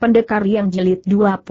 Pendekar yang jelit 21.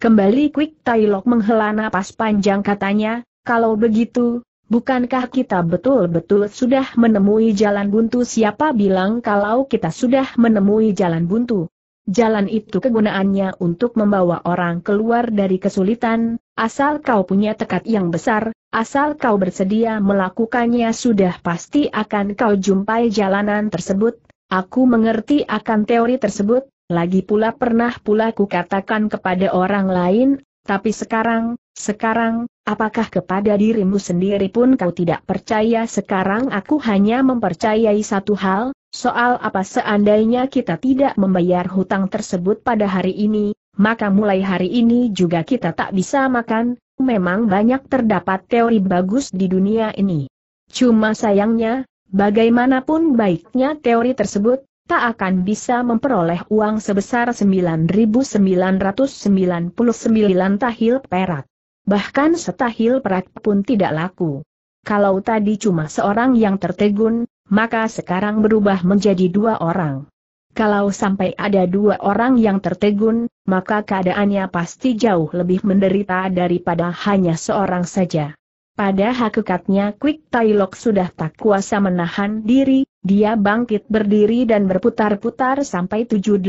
Kembali Quick Tailok menghela napas panjang katanya, kalau begitu, bukankah kita betul-betul sudah menemui jalan buntu siapa bilang kalau kita sudah menemui jalan buntu? Jalan itu kegunaannya untuk membawa orang keluar dari kesulitan, asal kau punya tekad yang besar, asal kau bersedia melakukannya sudah pasti akan kau jumpai jalanan tersebut. Aku mengerti akan teori tersebut, lagi pula pernah pula kukatakan kepada orang lain, tapi sekarang, sekarang, apakah kepada dirimu sendiri pun kau tidak percaya sekarang aku hanya mempercayai satu hal, soal apa seandainya kita tidak membayar hutang tersebut pada hari ini, maka mulai hari ini juga kita tak bisa makan, memang banyak terdapat teori bagus di dunia ini. Cuma sayangnya, bagaimanapun baiknya teori tersebut, tak akan bisa memperoleh uang sebesar 9.999 tahil perak. Bahkan setahil perak pun tidak laku. Kalau tadi cuma seorang yang tertegun, maka sekarang berubah menjadi dua orang. Kalau sampai ada dua orang yang tertegun, maka keadaannya pasti jauh lebih menderita daripada hanya seorang saja. Pada hakikatnya Quick Tailok sudah tak kuasa menahan diri, dia bangkit berdiri dan berputar-putar sampai 7-18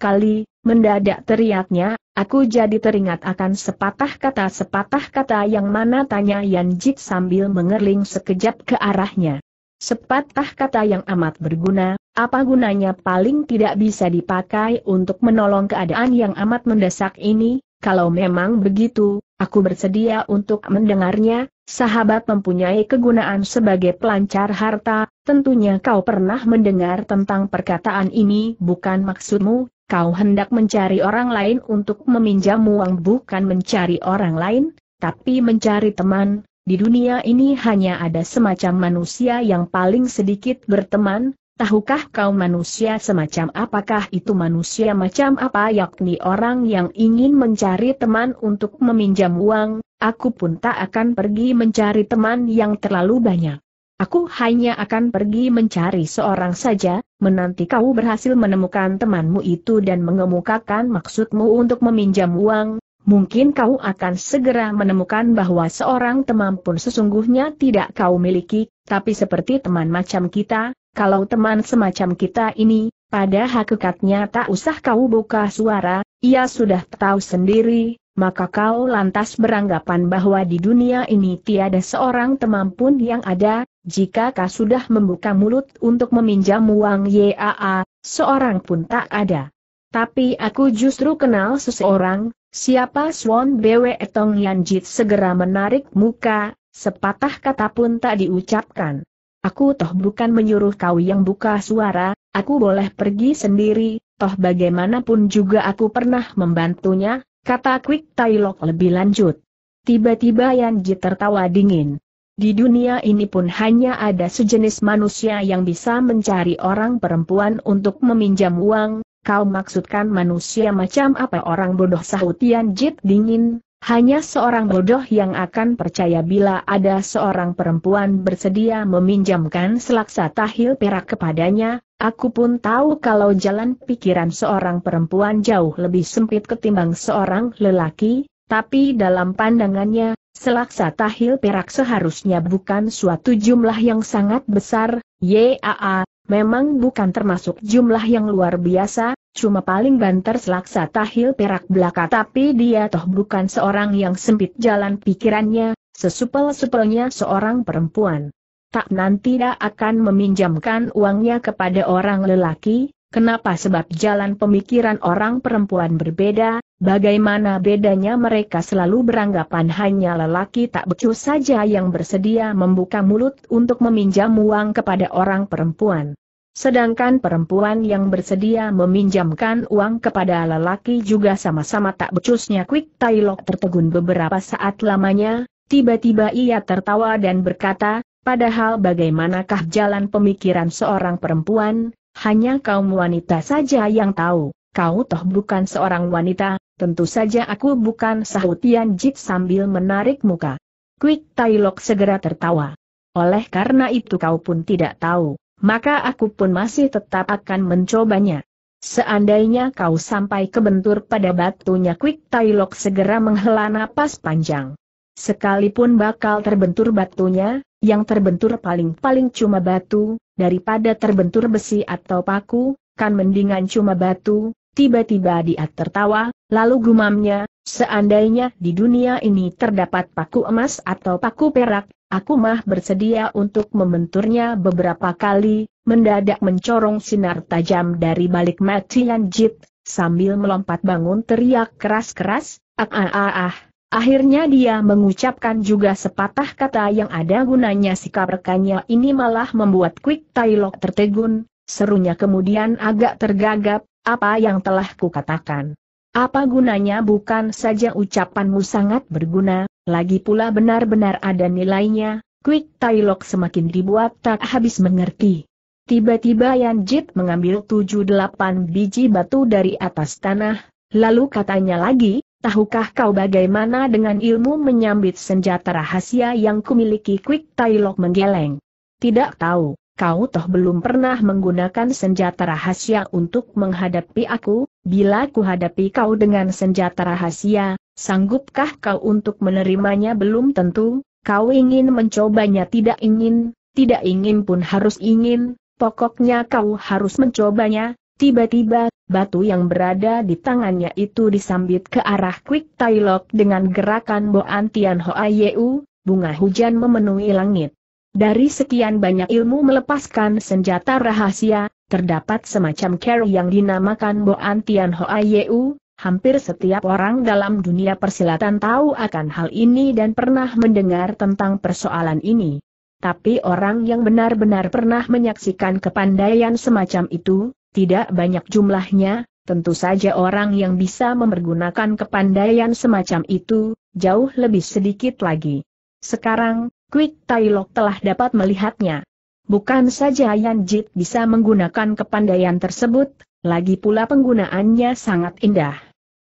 kali, mendadak teriaknya, aku jadi teringat akan sepatah kata-sepatah kata yang mana tanya Yan Jit sambil mengerling sekejap ke arahnya. Sepatah kata yang amat berguna, apa gunanya paling tidak bisa dipakai untuk menolong keadaan yang amat mendesak ini, kalau memang begitu, aku bersedia untuk mendengarnya, sahabat mempunyai kegunaan sebagai pelancar harta, tentunya kau pernah mendengar tentang perkataan ini bukan maksudmu, kau hendak mencari orang lain untuk meminjam uang bukan mencari orang lain, tapi mencari teman, di dunia ini hanya ada semacam manusia yang paling sedikit berteman, Tahukah kau manusia semacam apakah itu manusia macam apa yakni orang yang ingin mencari teman untuk meminjam uang, aku pun tak akan pergi mencari teman yang terlalu banyak. Aku hanya akan pergi mencari seorang saja, menanti kau berhasil menemukan temanmu itu dan mengemukakan maksudmu untuk meminjam uang, mungkin kau akan segera menemukan bahwa seorang teman pun sesungguhnya tidak kau miliki, tapi seperti teman macam kita, kalau teman semacam kita ini, pada hakikatnya tak usah kau buka suara, ia sudah tahu sendiri, maka kau lantas beranggapan bahwa di dunia ini tiada seorang teman pun yang ada, jika kau sudah membuka mulut untuk meminjam uang YAA, seorang pun tak ada. Tapi aku justru kenal seseorang, siapa Swan BW Tong Yanjit segera menarik muka, sepatah kata pun tak diucapkan. Aku toh bukan menyuruh kau yang buka suara, aku boleh pergi sendiri, toh bagaimanapun juga aku pernah membantunya, kata Quick Tailok lebih lanjut. Tiba-tiba Yanji tertawa dingin. Di dunia ini pun hanya ada sejenis manusia yang bisa mencari orang perempuan untuk meminjam uang, kau maksudkan manusia macam apa orang bodoh sahut Yanjit dingin, hanya seorang bodoh yang akan percaya bila ada seorang perempuan bersedia meminjamkan selaksa tahil perak kepadanya, aku pun tahu kalau jalan pikiran seorang perempuan jauh lebih sempit ketimbang seorang lelaki, tapi dalam pandangannya, selaksa tahil perak seharusnya bukan suatu jumlah yang sangat besar, yaa, memang bukan termasuk jumlah yang luar biasa, Cuma paling banter selaksa tahil perak belaka tapi dia toh bukan seorang yang sempit jalan pikirannya, sesupel-supelnya seorang perempuan. Tak nanti dia akan meminjamkan uangnya kepada orang lelaki, Kenapa sebab jalan pemikiran orang perempuan berbeda, bagaimana bedanya mereka selalu beranggapan hanya lelaki tak becus saja yang bersedia membuka mulut untuk meminjam uang kepada orang perempuan. Sedangkan perempuan yang bersedia meminjamkan uang kepada lelaki juga sama-sama tak becusnya Quick Tailok tertegun beberapa saat lamanya, tiba-tiba ia tertawa dan berkata, padahal bagaimanakah jalan pemikiran seorang perempuan, hanya kaum wanita saja yang tahu, kau toh bukan seorang wanita, tentu saja aku bukan sahut Tian Jit sambil menarik muka. Quick Tailok segera tertawa. Oleh karena itu kau pun tidak tahu maka aku pun masih tetap akan mencobanya. Seandainya kau sampai kebentur pada batunya Quick Tailok segera menghela napas panjang. Sekalipun bakal terbentur batunya, yang terbentur paling-paling cuma batu, daripada terbentur besi atau paku, kan mendingan cuma batu, Tiba-tiba dia tertawa, lalu gumamnya, seandainya di dunia ini terdapat paku emas atau paku perak, aku mah bersedia untuk membenturnya beberapa kali, mendadak mencorong sinar tajam dari balik mati Yanjit, sambil melompat bangun teriak keras-keras, ah ah ah ah. Akhirnya dia mengucapkan juga sepatah kata yang ada gunanya sikap rekannya ini malah membuat Quick Tailok tertegun, serunya kemudian agak tergagap, apa yang telah kukatakan? Apa gunanya bukan saja ucapanmu sangat berguna, lagi pula benar-benar ada nilainya, Quick Tailok semakin dibuat tak habis mengerti. Tiba-tiba Yan Jit mengambil delapan biji batu dari atas tanah, lalu katanya lagi, tahukah kau bagaimana dengan ilmu menyambit senjata rahasia yang kumiliki Quick Tailok menggeleng? Tidak tahu kau toh belum pernah menggunakan senjata rahasia untuk menghadapi aku, bila kuhadapi kau dengan senjata rahasia, sanggupkah kau untuk menerimanya belum tentu, kau ingin mencobanya tidak ingin, tidak ingin pun harus ingin, pokoknya kau harus mencobanya, tiba-tiba, batu yang berada di tangannya itu disambit ke arah Quick Tailok dengan gerakan Boan Tian Hoa Yeu, bunga hujan memenuhi langit. Dari sekian banyak ilmu melepaskan senjata rahasia, terdapat semacam care yang dinamakan Boan Tian Hoa Yeu, hampir setiap orang dalam dunia persilatan tahu akan hal ini dan pernah mendengar tentang persoalan ini. Tapi orang yang benar-benar pernah menyaksikan kepandaian semacam itu, tidak banyak jumlahnya, tentu saja orang yang bisa memergunakan kepandaian semacam itu, jauh lebih sedikit lagi. Sekarang, Quick Tailok telah dapat melihatnya. Bukan saja Yan Jit bisa menggunakan kepandaian tersebut, lagi pula penggunaannya sangat indah.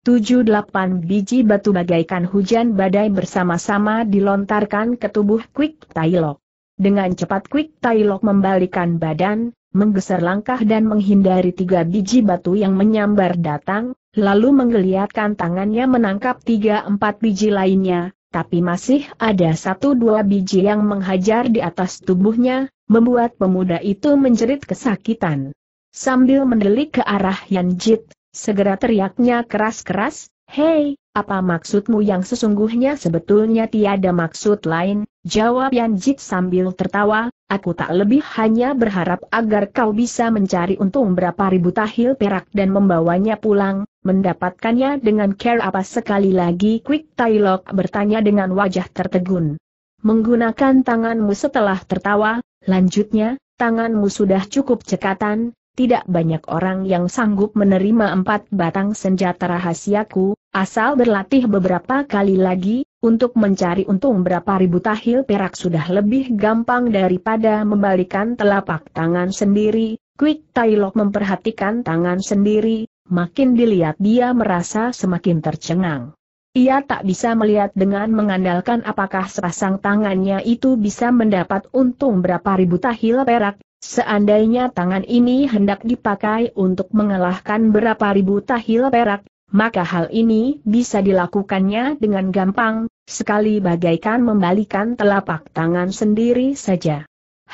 78 biji batu bagaikan hujan badai bersama-sama dilontarkan ke tubuh Quick Tailok. Dengan cepat Quick Tailok membalikan badan, menggeser langkah dan menghindari tiga biji batu yang menyambar datang, lalu menggeliatkan tangannya menangkap tiga empat biji lainnya, tapi masih ada satu dua biji yang menghajar di atas tubuhnya, membuat pemuda itu menjerit kesakitan. Sambil mendelik ke arah Yan Jit, segera teriaknya keras-keras, Hei, apa maksudmu yang sesungguhnya sebetulnya tiada maksud lain, jawab Yan Jit sambil tertawa, Aku tak lebih hanya berharap agar kau bisa mencari untung berapa ribu tahil perak dan membawanya pulang, Mendapatkannya dengan care apa sekali lagi Quick Tailok bertanya dengan wajah tertegun. Menggunakan tanganmu setelah tertawa, lanjutnya, tanganmu sudah cukup cekatan, tidak banyak orang yang sanggup menerima empat batang senjata rahasiaku, asal berlatih beberapa kali lagi, untuk mencari untung berapa ribu tahil perak sudah lebih gampang daripada membalikan telapak tangan sendiri, Quick Tailok memperhatikan tangan sendiri, makin dilihat dia merasa semakin tercengang. Ia tak bisa melihat dengan mengandalkan apakah sepasang tangannya itu bisa mendapat untung berapa ribu tahil perak, seandainya tangan ini hendak dipakai untuk mengalahkan berapa ribu tahil perak, maka hal ini bisa dilakukannya dengan gampang, sekali bagaikan membalikan telapak tangan sendiri saja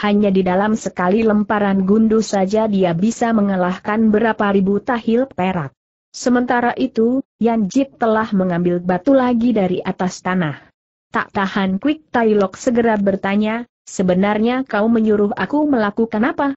hanya di dalam sekali lemparan gundu saja dia bisa mengalahkan berapa ribu tahil perak. Sementara itu, Yan Jit telah mengambil batu lagi dari atas tanah. Tak tahan Quick Tailok segera bertanya, sebenarnya kau menyuruh aku melakukan apa?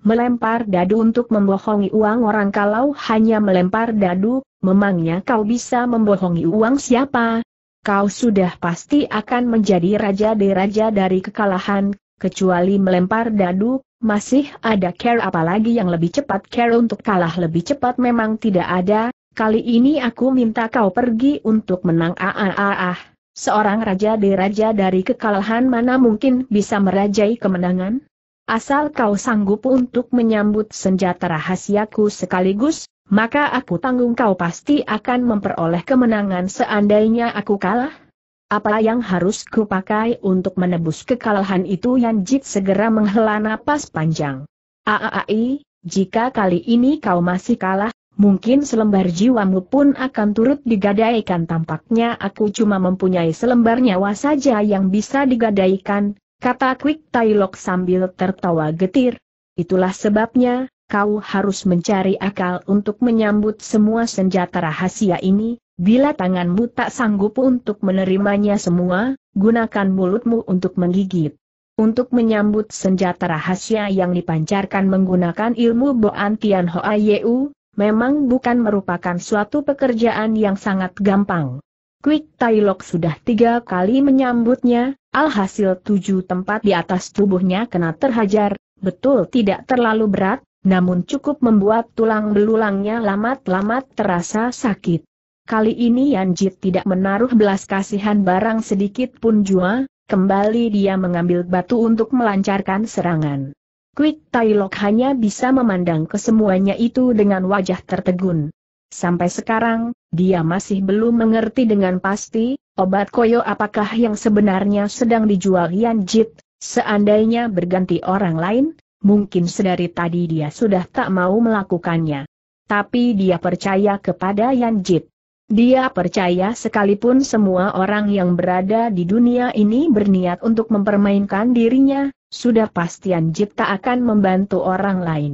Melempar dadu untuk membohongi uang orang kalau hanya melempar dadu, memangnya kau bisa membohongi uang siapa? Kau sudah pasti akan menjadi raja deraja dari kekalahan, kecuali melempar dadu, masih ada care apalagi yang lebih cepat care untuk kalah lebih cepat memang tidak ada, kali ini aku minta kau pergi untuk menang ah ah ah. ah. Seorang raja diraja dari kekalahan mana mungkin bisa merajai kemenangan? Asal kau sanggup untuk menyambut senjata rahasiaku sekaligus, maka aku tanggung kau pasti akan memperoleh kemenangan seandainya aku kalah. Apa yang harus kupakai untuk menebus kekalahan itu Yan Jit segera menghela napas panjang. Aaai, jika kali ini kau masih kalah, mungkin selembar jiwamu pun akan turut digadaikan tampaknya aku cuma mempunyai selembar nyawa saja yang bisa digadaikan, kata Quick Tai sambil tertawa getir. Itulah sebabnya, kau harus mencari akal untuk menyambut semua senjata rahasia ini, bila tanganmu tak sanggup untuk menerimanya semua, gunakan mulutmu untuk menggigit. Untuk menyambut senjata rahasia yang dipancarkan menggunakan ilmu Boan Tian Hoa Yeu, memang bukan merupakan suatu pekerjaan yang sangat gampang. Quick Tai Lok sudah tiga kali menyambutnya, alhasil tujuh tempat di atas tubuhnya kena terhajar, betul tidak terlalu berat, namun cukup membuat tulang belulangnya lamat-lamat terasa sakit. Kali ini Jit tidak menaruh belas kasihan barang sedikit pun jua, kembali dia mengambil batu untuk melancarkan serangan. Quick Tai Lok hanya bisa memandang kesemuanya itu dengan wajah tertegun. Sampai sekarang, dia masih belum mengerti dengan pasti, obat koyo apakah yang sebenarnya sedang dijual Yan Jit, seandainya berganti orang lain, mungkin sedari tadi dia sudah tak mau melakukannya. Tapi dia percaya kepada Yan Jit. Dia percaya sekalipun semua orang yang berada di dunia ini berniat untuk mempermainkan dirinya, sudah pasti Yan Jit tak akan membantu orang lain.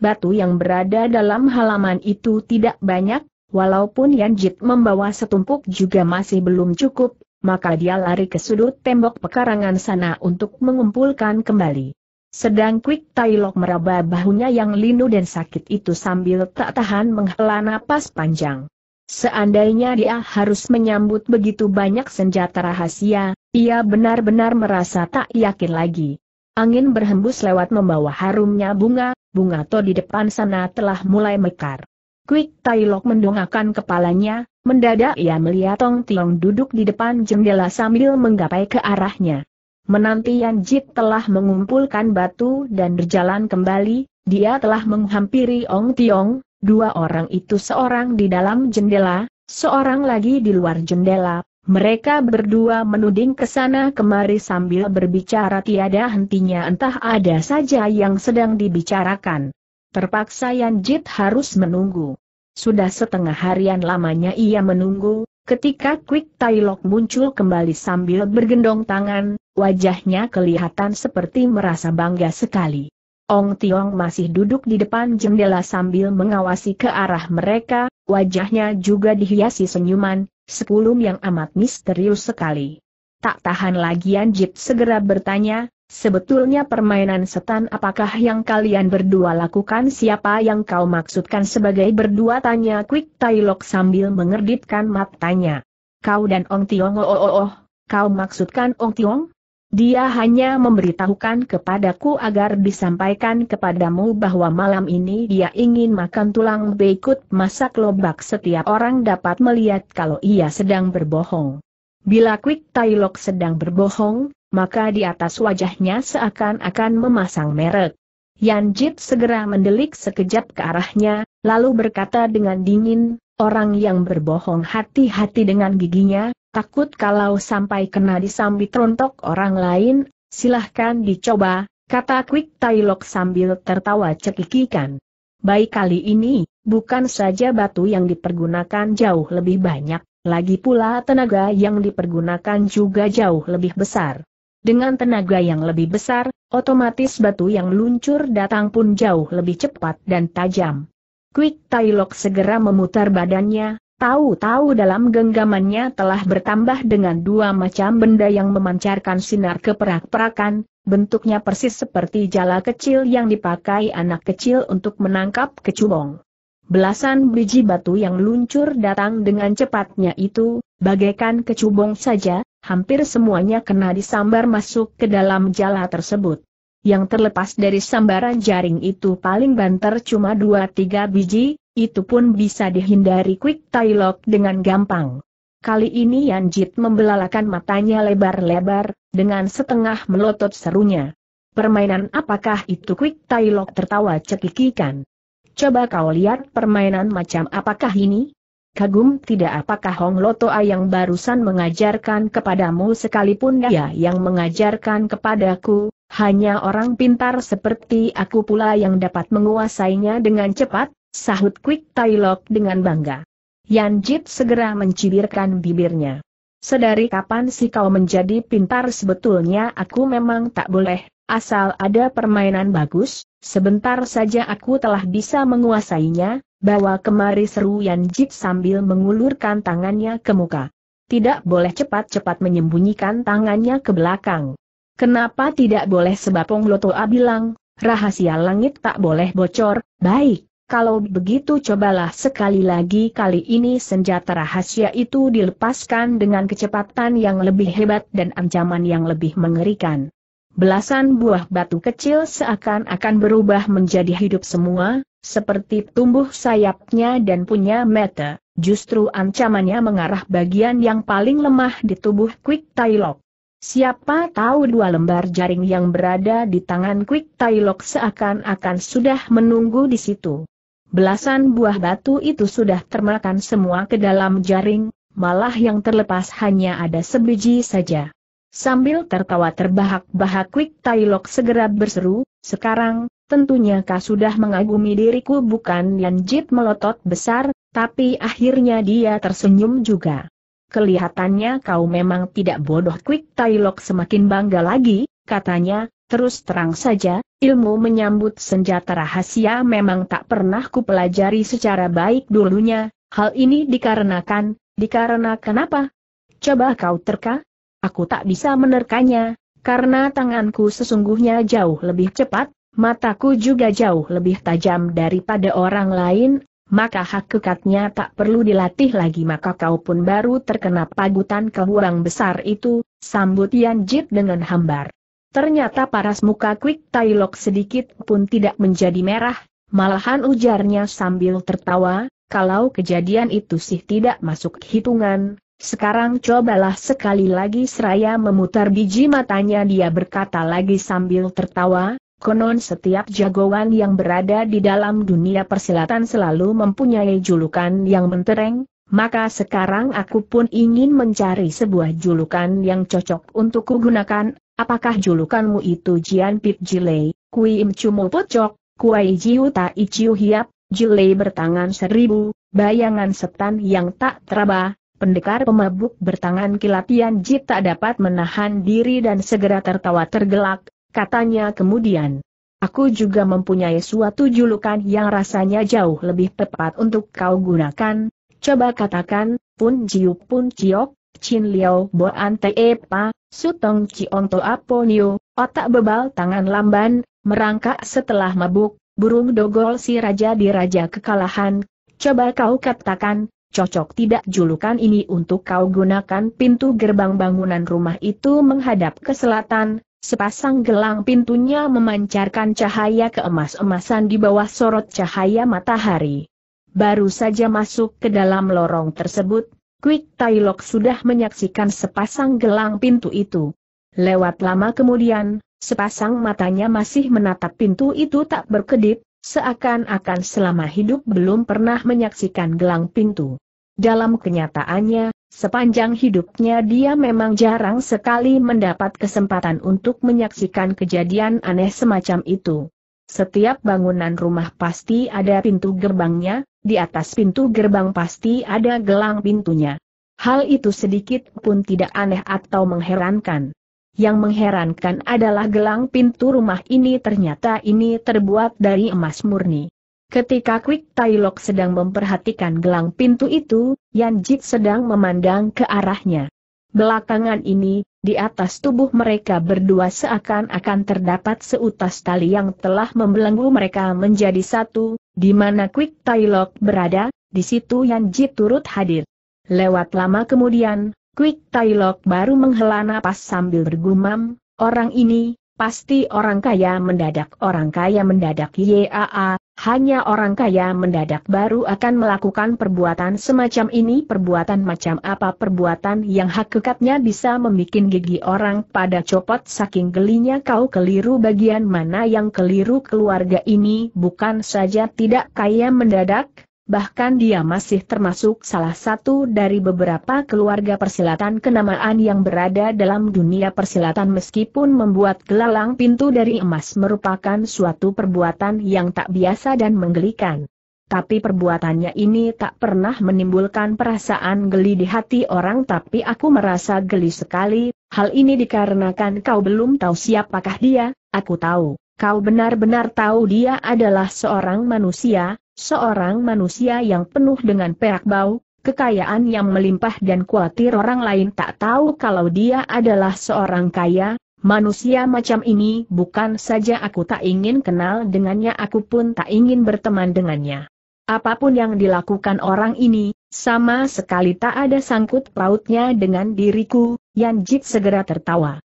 Batu yang berada dalam halaman itu tidak banyak, walaupun Yan Jit membawa setumpuk juga masih belum cukup, maka dia lari ke sudut tembok pekarangan sana untuk mengumpulkan kembali. Sedang Quick Tailok meraba bahunya yang linu dan sakit itu sambil tak tahan menghela napas panjang. Seandainya dia harus menyambut begitu banyak senjata rahasia, ia benar-benar merasa tak yakin lagi. Angin berhembus lewat membawa harumnya bunga, bunga to di depan sana telah mulai mekar. Quick Tailok mendongakkan kepalanya, mendadak ia melihat Tong Tiong duduk di depan jendela sambil menggapai ke arahnya. Menanti Yan Jit telah mengumpulkan batu dan berjalan kembali, dia telah menghampiri Ong Tiong, dua orang itu seorang di dalam jendela, seorang lagi di luar jendela. Mereka berdua menuding ke sana kemari sambil berbicara tiada hentinya entah ada saja yang sedang dibicarakan. Terpaksa Yan Jit harus menunggu. Sudah setengah harian lamanya ia menunggu, ketika Quick Tai muncul kembali sambil bergendong tangan, wajahnya kelihatan seperti merasa bangga sekali. Ong Tiong masih duduk di depan jendela sambil mengawasi ke arah mereka, wajahnya juga dihiasi senyuman, sekulum yang amat misterius sekali. Tak tahan lagi Anjit segera bertanya, sebetulnya permainan setan apakah yang kalian berdua lakukan siapa yang kau maksudkan sebagai berdua tanya Quick Tailok sambil mengerditkan matanya. Kau dan Ong Tiong oh oh, oh. oh. kau maksudkan Ong Tiong? Dia hanya memberitahukan kepadaku agar disampaikan kepadamu bahwa malam ini dia ingin makan tulang beikut masak lobak setiap orang dapat melihat kalau ia sedang berbohong. Bila Quick Tailok sedang berbohong, maka di atas wajahnya seakan-akan memasang merek. Yan Jit segera mendelik sekejap ke arahnya, lalu berkata dengan dingin, orang yang berbohong hati-hati dengan giginya, Takut kalau sampai kena disambit rontok orang lain, silahkan dicoba, kata Quick Tailok sambil tertawa cekikikan. Baik kali ini, bukan saja batu yang dipergunakan jauh lebih banyak, lagi pula tenaga yang dipergunakan juga jauh lebih besar. Dengan tenaga yang lebih besar, otomatis batu yang luncur datang pun jauh lebih cepat dan tajam. Quick Tailok segera memutar badannya, Tahu-tahu dalam genggamannya telah bertambah dengan dua macam benda yang memancarkan sinar keperak-perakan, bentuknya persis seperti jala kecil yang dipakai anak kecil untuk menangkap kecubong. Belasan biji batu yang luncur datang dengan cepatnya itu, bagaikan kecubong saja, hampir semuanya kena disambar masuk ke dalam jala tersebut. Yang terlepas dari sambaran jaring itu paling banter cuma dua tiga biji, itu pun bisa dihindari Quick Tai Lock dengan gampang. Kali ini Yan Jit membelalakan matanya lebar-lebar, dengan setengah melotot serunya. Permainan apakah itu Quick Tai Lock tertawa cekikikan. Coba kau lihat permainan macam apakah ini? Kagum tidak apakah Hong Lotoa yang barusan mengajarkan kepadamu sekalipun dia yang mengajarkan kepadaku, hanya orang pintar seperti aku pula yang dapat menguasainya dengan cepat, Sahut Quick Tailok dengan bangga. Yan Jit segera mencibirkan bibirnya. Sedari kapan sih kau menjadi pintar sebetulnya aku memang tak boleh, asal ada permainan bagus, sebentar saja aku telah bisa menguasainya, bawa kemari seru Yan Jit sambil mengulurkan tangannya ke muka. Tidak boleh cepat-cepat menyembunyikan tangannya ke belakang. Kenapa tidak boleh sebab Pong Lotoa bilang, rahasia langit tak boleh bocor, baik. Kalau begitu cobalah sekali lagi kali ini senjata rahasia itu dilepaskan dengan kecepatan yang lebih hebat dan ancaman yang lebih mengerikan. Belasan buah batu kecil seakan-akan berubah menjadi hidup semua, seperti tumbuh sayapnya dan punya mata, justru ancamannya mengarah bagian yang paling lemah di tubuh Quick Tailok. Siapa tahu dua lembar jaring yang berada di tangan Quick Tailok seakan-akan sudah menunggu di situ. Belasan buah batu itu sudah termakan semua ke dalam jaring, malah yang terlepas hanya ada sebiji saja. Sambil tertawa terbahak-bahak Quick Tailok segera berseru, sekarang, tentunya kau sudah mengagumi diriku bukan Jit melotot besar, tapi akhirnya dia tersenyum juga. Kelihatannya kau memang tidak bodoh Quick Tailok semakin bangga lagi, katanya, Terus terang saja, ilmu menyambut senjata rahasia memang tak pernah kupelajari secara baik dulunya, hal ini dikarenakan, dikarenakan apa? Coba kau terka? Aku tak bisa menerkanya, karena tanganku sesungguhnya jauh lebih cepat, mataku juga jauh lebih tajam daripada orang lain, maka hak kekatnya tak perlu dilatih lagi maka kau pun baru terkena pagutan kehuang besar itu, sambut Yan Jit dengan hambar. Ternyata paras muka Quick Tailok sedikit pun tidak menjadi merah, malahan ujarnya sambil tertawa, kalau kejadian itu sih tidak masuk hitungan, sekarang cobalah sekali lagi seraya memutar biji matanya dia berkata lagi sambil tertawa, konon setiap jagoan yang berada di dalam dunia persilatan selalu mempunyai julukan yang mentereng, maka sekarang aku pun ingin mencari sebuah julukan yang cocok untuk kugunakan, Apakah julukanmu itu Jian Pip Jilei, Kui Im Cumo Pocok, Kuai Jiu Tai Ciu Hiap, Jilei bertangan seribu, bayangan setan yang tak teraba, pendekar pemabuk bertangan kilatian jit tak dapat menahan diri dan segera tertawa tergelak, katanya kemudian. Aku juga mempunyai suatu julukan yang rasanya jauh lebih tepat untuk kau gunakan, coba katakan, Pun Jiu Pun Ciok, Chin Liao Bo Ante e Pa, Sutong Chiong To Aponio, otak bebal tangan lamban, merangkak setelah mabuk, burung dogol si raja di raja kekalahan, coba kau katakan, cocok tidak julukan ini untuk kau gunakan pintu gerbang bangunan rumah itu menghadap ke selatan, Sepasang gelang pintunya memancarkan cahaya keemas-emasan di bawah sorot cahaya matahari. Baru saja masuk ke dalam lorong tersebut, Quick Lok sudah menyaksikan sepasang gelang pintu itu. Lewat lama kemudian, sepasang matanya masih menatap pintu itu tak berkedip, seakan-akan selama hidup belum pernah menyaksikan gelang pintu. Dalam kenyataannya, sepanjang hidupnya dia memang jarang sekali mendapat kesempatan untuk menyaksikan kejadian aneh semacam itu. Setiap bangunan rumah pasti ada pintu gerbangnya, di atas pintu gerbang pasti ada gelang pintunya. Hal itu sedikit pun tidak aneh atau mengherankan. Yang mengherankan adalah gelang pintu rumah ini ternyata ini terbuat dari emas murni. Ketika Quick Tailok sedang memperhatikan gelang pintu itu, Yan Jit sedang memandang ke arahnya. Belakangan ini, di atas tubuh mereka berdua seakan-akan terdapat seutas tali yang telah membelenggu mereka menjadi satu, di mana Quick Tailok berada, di situ Yanji turut hadir. Lewat lama kemudian, Quick Tailok baru menghela napas sambil bergumam, orang ini, pasti orang kaya mendadak orang kaya mendadak YAA, hanya orang kaya mendadak baru akan melakukan perbuatan semacam ini perbuatan macam apa perbuatan yang hakikatnya bisa membuat gigi orang pada copot saking gelinya kau keliru bagian mana yang keliru keluarga ini bukan saja tidak kaya mendadak, bahkan dia masih termasuk salah satu dari beberapa keluarga persilatan kenamaan yang berada dalam dunia persilatan meskipun membuat gelalang pintu dari emas merupakan suatu perbuatan yang tak biasa dan menggelikan. Tapi perbuatannya ini tak pernah menimbulkan perasaan geli di hati orang tapi aku merasa geli sekali, hal ini dikarenakan kau belum tahu siapakah dia, aku tahu, kau benar-benar tahu dia adalah seorang manusia, Seorang manusia yang penuh dengan perak bau, kekayaan yang melimpah dan khawatir orang lain tak tahu kalau dia adalah seorang kaya, manusia macam ini bukan saja aku tak ingin kenal dengannya aku pun tak ingin berteman dengannya. Apapun yang dilakukan orang ini, sama sekali tak ada sangkut pautnya dengan diriku, Yan Jit segera tertawa.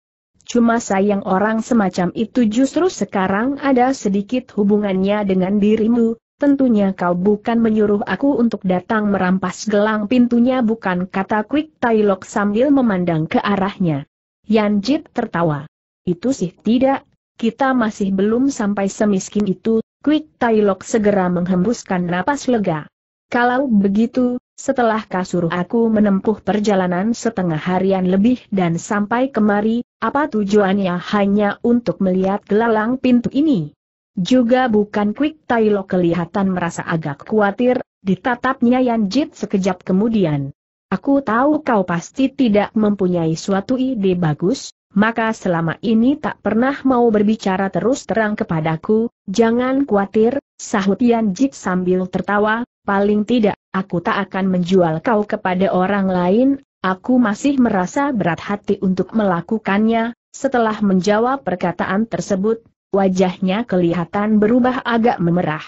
Cuma sayang orang semacam itu justru sekarang ada sedikit hubungannya dengan dirimu, Tentunya kau bukan menyuruh aku untuk datang merampas gelang pintunya bukan kata Quick Tai sambil memandang ke arahnya. Yan Jit tertawa. Itu sih tidak, kita masih belum sampai semiskin itu, Quick Tai segera menghembuskan napas lega. Kalau begitu, setelah kasur aku menempuh perjalanan setengah harian lebih dan sampai kemari, apa tujuannya hanya untuk melihat gelang pintu ini? Juga bukan Quick Tailo kelihatan merasa agak khawatir, ditatapnya Yan Jit sekejap kemudian. Aku tahu kau pasti tidak mempunyai suatu ide bagus, maka selama ini tak pernah mau berbicara terus terang kepadaku, jangan khawatir, sahut Yan Jit sambil tertawa, paling tidak, aku tak akan menjual kau kepada orang lain, aku masih merasa berat hati untuk melakukannya, setelah menjawab perkataan tersebut, Wajahnya kelihatan berubah agak memerah.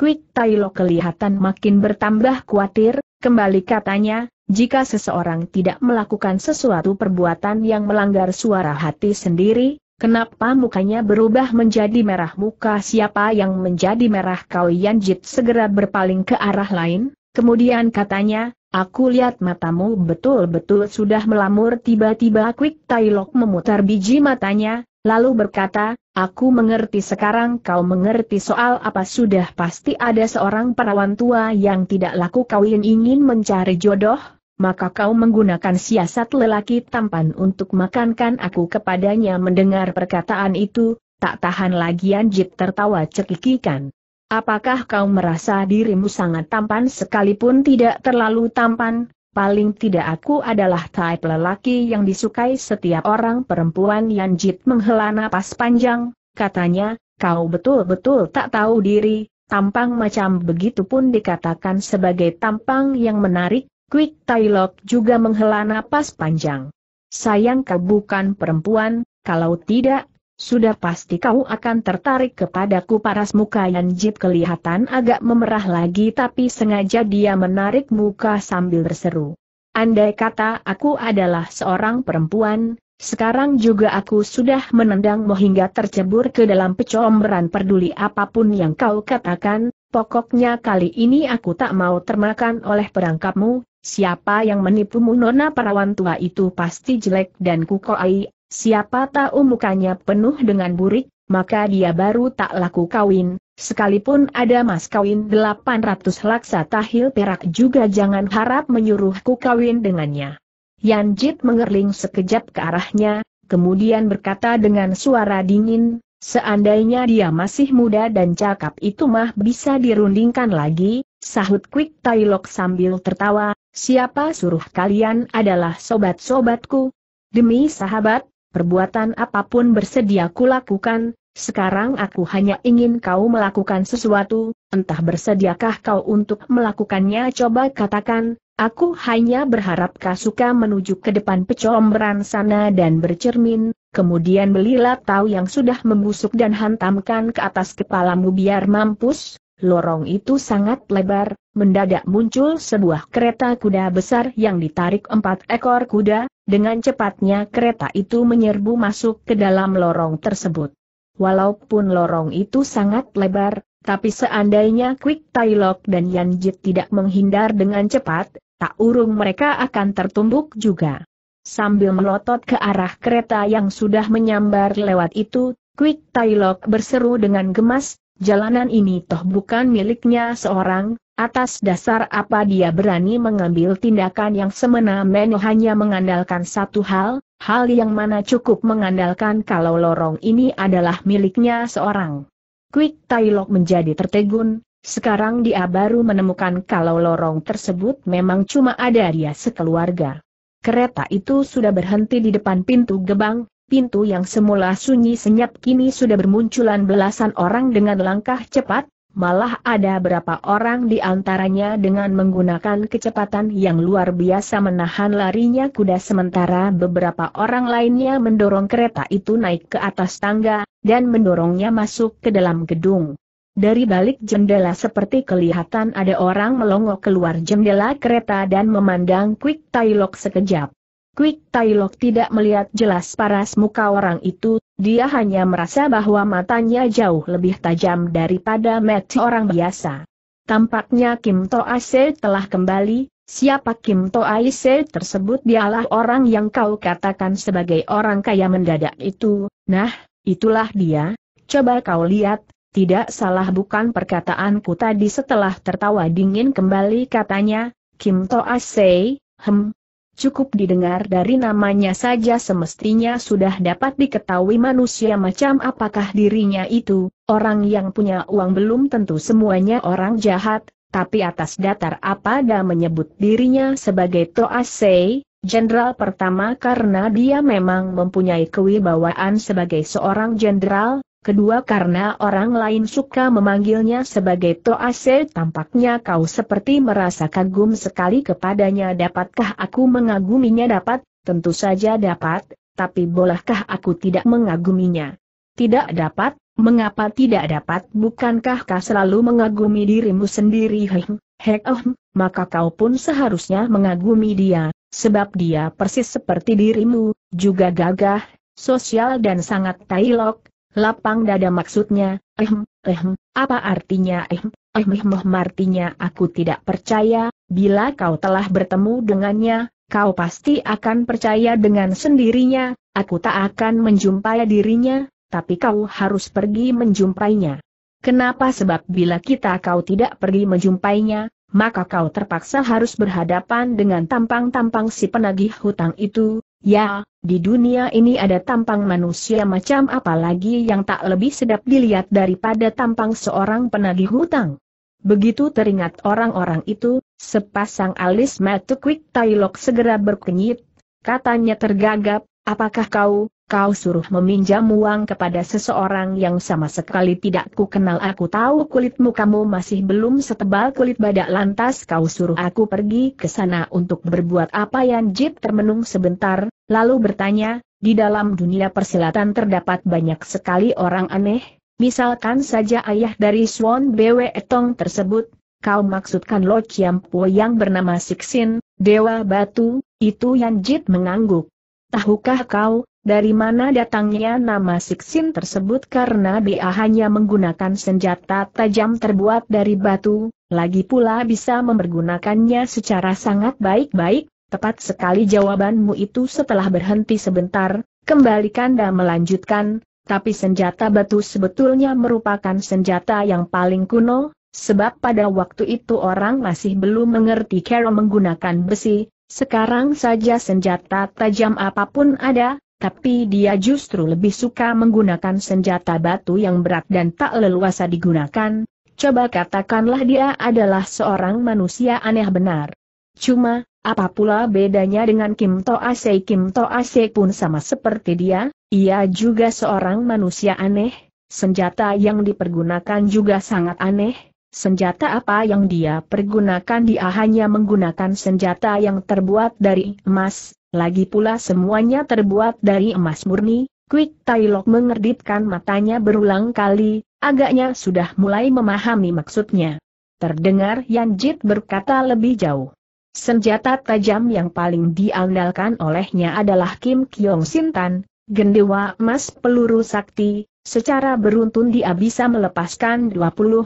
Quick Tailo kelihatan makin bertambah khawatir, kembali katanya, jika seseorang tidak melakukan sesuatu perbuatan yang melanggar suara hati sendiri, kenapa mukanya berubah menjadi merah muka siapa yang menjadi merah kau Yanjit segera berpaling ke arah lain, kemudian katanya, aku lihat matamu betul-betul sudah melamur tiba-tiba Quick Tailok memutar biji matanya, lalu berkata, Aku mengerti sekarang kau mengerti soal apa sudah pasti ada seorang perawan tua yang tidak laku kawin ingin mencari jodoh, maka kau menggunakan siasat lelaki tampan untuk makankan aku kepadanya mendengar perkataan itu, tak tahan lagi Anjit tertawa cekikikan. Apakah kau merasa dirimu sangat tampan sekalipun tidak terlalu tampan, Paling tidak aku adalah type lelaki yang disukai setiap orang perempuan Jit menghela napas panjang, katanya, kau betul-betul tak tahu diri, tampang macam begitu pun dikatakan sebagai tampang yang menarik, Quick Tailok juga menghela napas panjang. Sayang kau bukan perempuan, kalau tidak sudah pasti kau akan tertarik kepadaku paras muka jip kelihatan agak memerah lagi tapi sengaja dia menarik muka sambil berseru. Andai kata aku adalah seorang perempuan, sekarang juga aku sudah menendangmu hingga tercebur ke dalam pecomberan peduli apapun yang kau katakan, pokoknya kali ini aku tak mau termakan oleh perangkapmu, siapa yang menipumu nona perawan tua itu pasti jelek dan kukoai Siapa tahu mukanya penuh dengan burik, maka dia baru tak laku kawin, sekalipun ada mas kawin 800 laksa tahil perak juga jangan harap menyuruhku kawin dengannya. Yanjit mengerling sekejap ke arahnya, kemudian berkata dengan suara dingin, seandainya dia masih muda dan cakap itu mah bisa dirundingkan lagi, sahut Quick Tailok sambil tertawa, siapa suruh kalian adalah sobat-sobatku? Demi sahabat, perbuatan apapun bersedia kulakukan, sekarang aku hanya ingin kau melakukan sesuatu, entah bersediakah kau untuk melakukannya coba katakan, aku hanya berharap kau suka menuju ke depan pecombran sana dan bercermin, kemudian belilah tahu yang sudah membusuk dan hantamkan ke atas kepalamu biar mampus, Lorong itu sangat lebar, mendadak muncul sebuah kereta kuda besar yang ditarik empat ekor kuda, dengan cepatnya kereta itu menyerbu masuk ke dalam lorong tersebut. Walaupun lorong itu sangat lebar, tapi seandainya Quick Tailok dan Yanji tidak menghindar dengan cepat, tak urung mereka akan tertumbuk juga. Sambil melotot ke arah kereta yang sudah menyambar lewat itu, Quick Tailok berseru dengan gemas, Jalanan ini toh bukan miliknya seorang, atas dasar apa dia berani mengambil tindakan yang semena-mena hanya mengandalkan satu hal, hal yang mana cukup mengandalkan kalau lorong ini adalah miliknya seorang. Quick Tailok menjadi tertegun, sekarang dia baru menemukan kalau lorong tersebut memang cuma ada dia sekeluarga. Kereta itu sudah berhenti di depan pintu gebang, pintu yang semula sunyi senyap kini sudah bermunculan belasan orang dengan langkah cepat, malah ada berapa orang di antaranya dengan menggunakan kecepatan yang luar biasa menahan larinya kuda sementara beberapa orang lainnya mendorong kereta itu naik ke atas tangga, dan mendorongnya masuk ke dalam gedung. Dari balik jendela seperti kelihatan ada orang melongo keluar jendela kereta dan memandang Quick Tailok sekejap. Quick Tailok tidak melihat jelas paras muka orang itu, dia hanya merasa bahwa matanya jauh lebih tajam daripada mata orang biasa. Tampaknya Kim To Ase telah kembali, siapa Kim To Ase tersebut dialah orang yang kau katakan sebagai orang kaya mendadak itu, nah, itulah dia, coba kau lihat, tidak salah bukan perkataanku tadi setelah tertawa dingin kembali katanya, Kim To Sei, hem, Cukup didengar dari namanya saja semestinya sudah dapat diketahui manusia macam apakah dirinya itu, orang yang punya uang belum tentu semuanya orang jahat, tapi atas datar apa dah menyebut dirinya sebagai Toasei, jenderal pertama karena dia memang mempunyai kewibawaan sebagai seorang jenderal, Kedua karena orang lain suka memanggilnya sebagai Toase tampaknya kau seperti merasa kagum sekali kepadanya dapatkah aku mengaguminya dapat, tentu saja dapat, tapi bolehkah aku tidak mengaguminya? Tidak dapat, mengapa tidak dapat bukankah kau selalu mengagumi dirimu sendiri Heh, heh oh, maka kau pun seharusnya mengagumi dia, sebab dia persis seperti dirimu, juga gagah, sosial dan sangat tailok, Lapang dada maksudnya, ehm, ehm, apa artinya ehm, ehm, ehm artinya aku tidak percaya, bila kau telah bertemu dengannya, kau pasti akan percaya dengan sendirinya, aku tak akan menjumpai dirinya, tapi kau harus pergi menjumpainya. Kenapa sebab bila kita kau tidak pergi menjumpainya, maka kau terpaksa harus berhadapan dengan tampang-tampang si penagih hutang itu, Ya, di dunia ini ada tampang manusia macam apa lagi yang tak lebih sedap dilihat daripada tampang seorang penagih hutang. Begitu teringat orang-orang itu, sepasang alis matukwik Tailok segera berkenyit. Katanya tergagap, apakah kau, kau suruh meminjam uang kepada seseorang yang sama sekali tidak ku kenal aku tahu kulitmu kamu masih belum setebal kulit badak lantas kau suruh aku pergi ke sana untuk berbuat apa yang Jip termenung sebentar, lalu bertanya, di dalam dunia persilatan terdapat banyak sekali orang aneh, misalkan saja ayah dari Swan Bwe Etong tersebut, kau maksudkan Lo Chiampo yang bernama Sixin, Dewa Batu, itu yang Jit mengangguk. Tahukah kau, dari mana datangnya nama Siksin tersebut karena dia hanya menggunakan senjata tajam terbuat dari batu, lagi pula bisa mempergunakannya secara sangat baik-baik, tepat sekali jawabanmu itu setelah berhenti sebentar, kembalikan dan melanjutkan, tapi senjata batu sebetulnya merupakan senjata yang paling kuno, sebab pada waktu itu orang masih belum mengerti cara menggunakan besi, sekarang saja senjata tajam apapun ada, tapi dia justru lebih suka menggunakan senjata batu yang berat dan tak leluasa digunakan, coba katakanlah dia adalah seorang manusia aneh benar. Cuma, apa pula bedanya dengan Kim To Toase Kim To Toase pun sama seperti dia, ia juga seorang manusia aneh, senjata yang dipergunakan juga sangat aneh, senjata apa yang dia pergunakan dia hanya menggunakan senjata yang terbuat dari emas, lagi pula semuanya terbuat dari emas murni, Quick Tailok mengerdipkan matanya berulang kali, agaknya sudah mulai memahami maksudnya. Terdengar Yanjit berkata lebih jauh. Senjata tajam yang paling diandalkan olehnya adalah Kim Kyong Sintan, gendewa emas peluru sakti, secara beruntun dia bisa melepaskan 21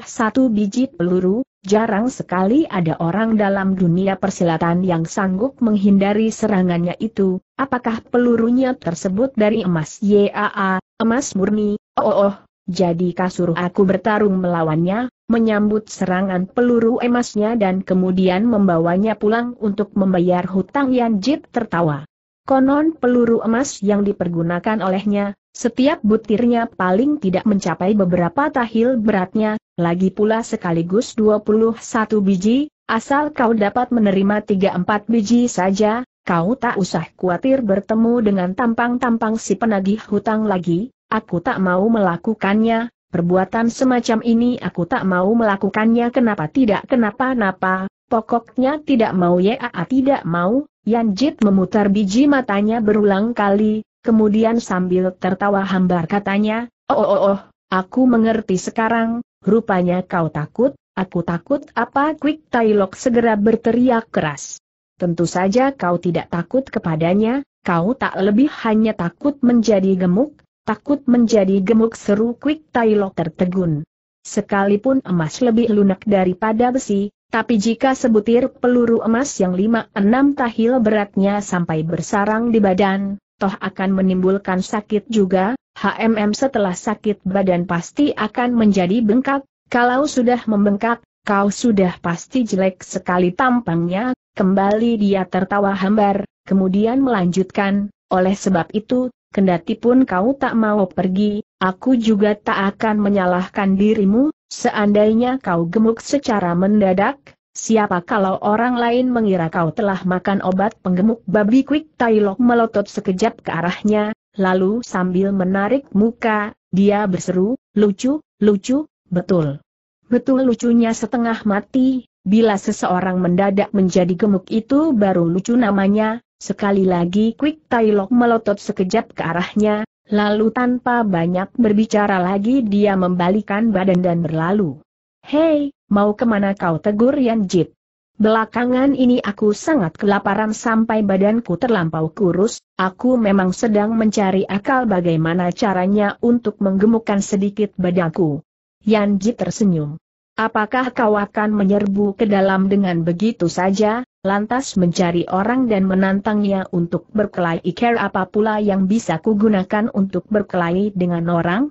biji peluru, Jarang sekali ada orang dalam dunia persilatan yang sanggup menghindari serangannya itu, apakah pelurunya tersebut dari emas YAA, emas murni, oh oh, oh. jadi kasur aku bertarung melawannya, menyambut serangan peluru emasnya dan kemudian membawanya pulang untuk membayar hutang Yan tertawa. Konon peluru emas yang dipergunakan olehnya, setiap butirnya paling tidak mencapai beberapa tahil beratnya, lagi pula sekaligus 21 biji, asal kau dapat menerima 3-4 biji saja, kau tak usah khawatir bertemu dengan tampang-tampang si penagih hutang lagi, aku tak mau melakukannya, perbuatan semacam ini aku tak mau melakukannya kenapa tidak kenapa-napa, pokoknya tidak mau ya tidak mau, Yanjit memutar biji matanya berulang kali, kemudian sambil tertawa hambar katanya, oh oh oh, aku mengerti sekarang, rupanya kau takut, aku takut apa Quick Tailok segera berteriak keras. Tentu saja kau tidak takut kepadanya, kau tak lebih hanya takut menjadi gemuk, takut menjadi gemuk seru Quick Tailok tertegun. Sekalipun emas lebih lunak daripada besi, tapi jika sebutir peluru emas yang lima enam tahil beratnya sampai bersarang di badan, toh akan menimbulkan sakit juga, HMM setelah sakit badan pasti akan menjadi bengkak, kalau sudah membengkak, kau sudah pasti jelek sekali tampangnya, kembali dia tertawa hambar, kemudian melanjutkan, oleh sebab itu, kendati pun kau tak mau pergi, aku juga tak akan menyalahkan dirimu, seandainya kau gemuk secara mendadak, Siapa kalau orang lain mengira kau telah makan obat penggemuk babi Quick Tailok melotot sekejap ke arahnya, lalu sambil menarik muka, dia berseru, lucu, lucu, betul. Betul lucunya setengah mati, bila seseorang mendadak menjadi gemuk itu baru lucu namanya, sekali lagi Quick Tailok melotot sekejap ke arahnya, lalu tanpa banyak berbicara lagi dia membalikan badan dan berlalu. Hei, mau kemana kau tegur Yan Jit? Belakangan ini aku sangat kelaparan sampai badanku terlampau kurus, aku memang sedang mencari akal bagaimana caranya untuk menggemukkan sedikit badanku. Yan Jit tersenyum. Apakah kau akan menyerbu ke dalam dengan begitu saja, lantas mencari orang dan menantangnya untuk berkelahi care apa pula yang bisa kugunakan untuk berkelahi dengan orang?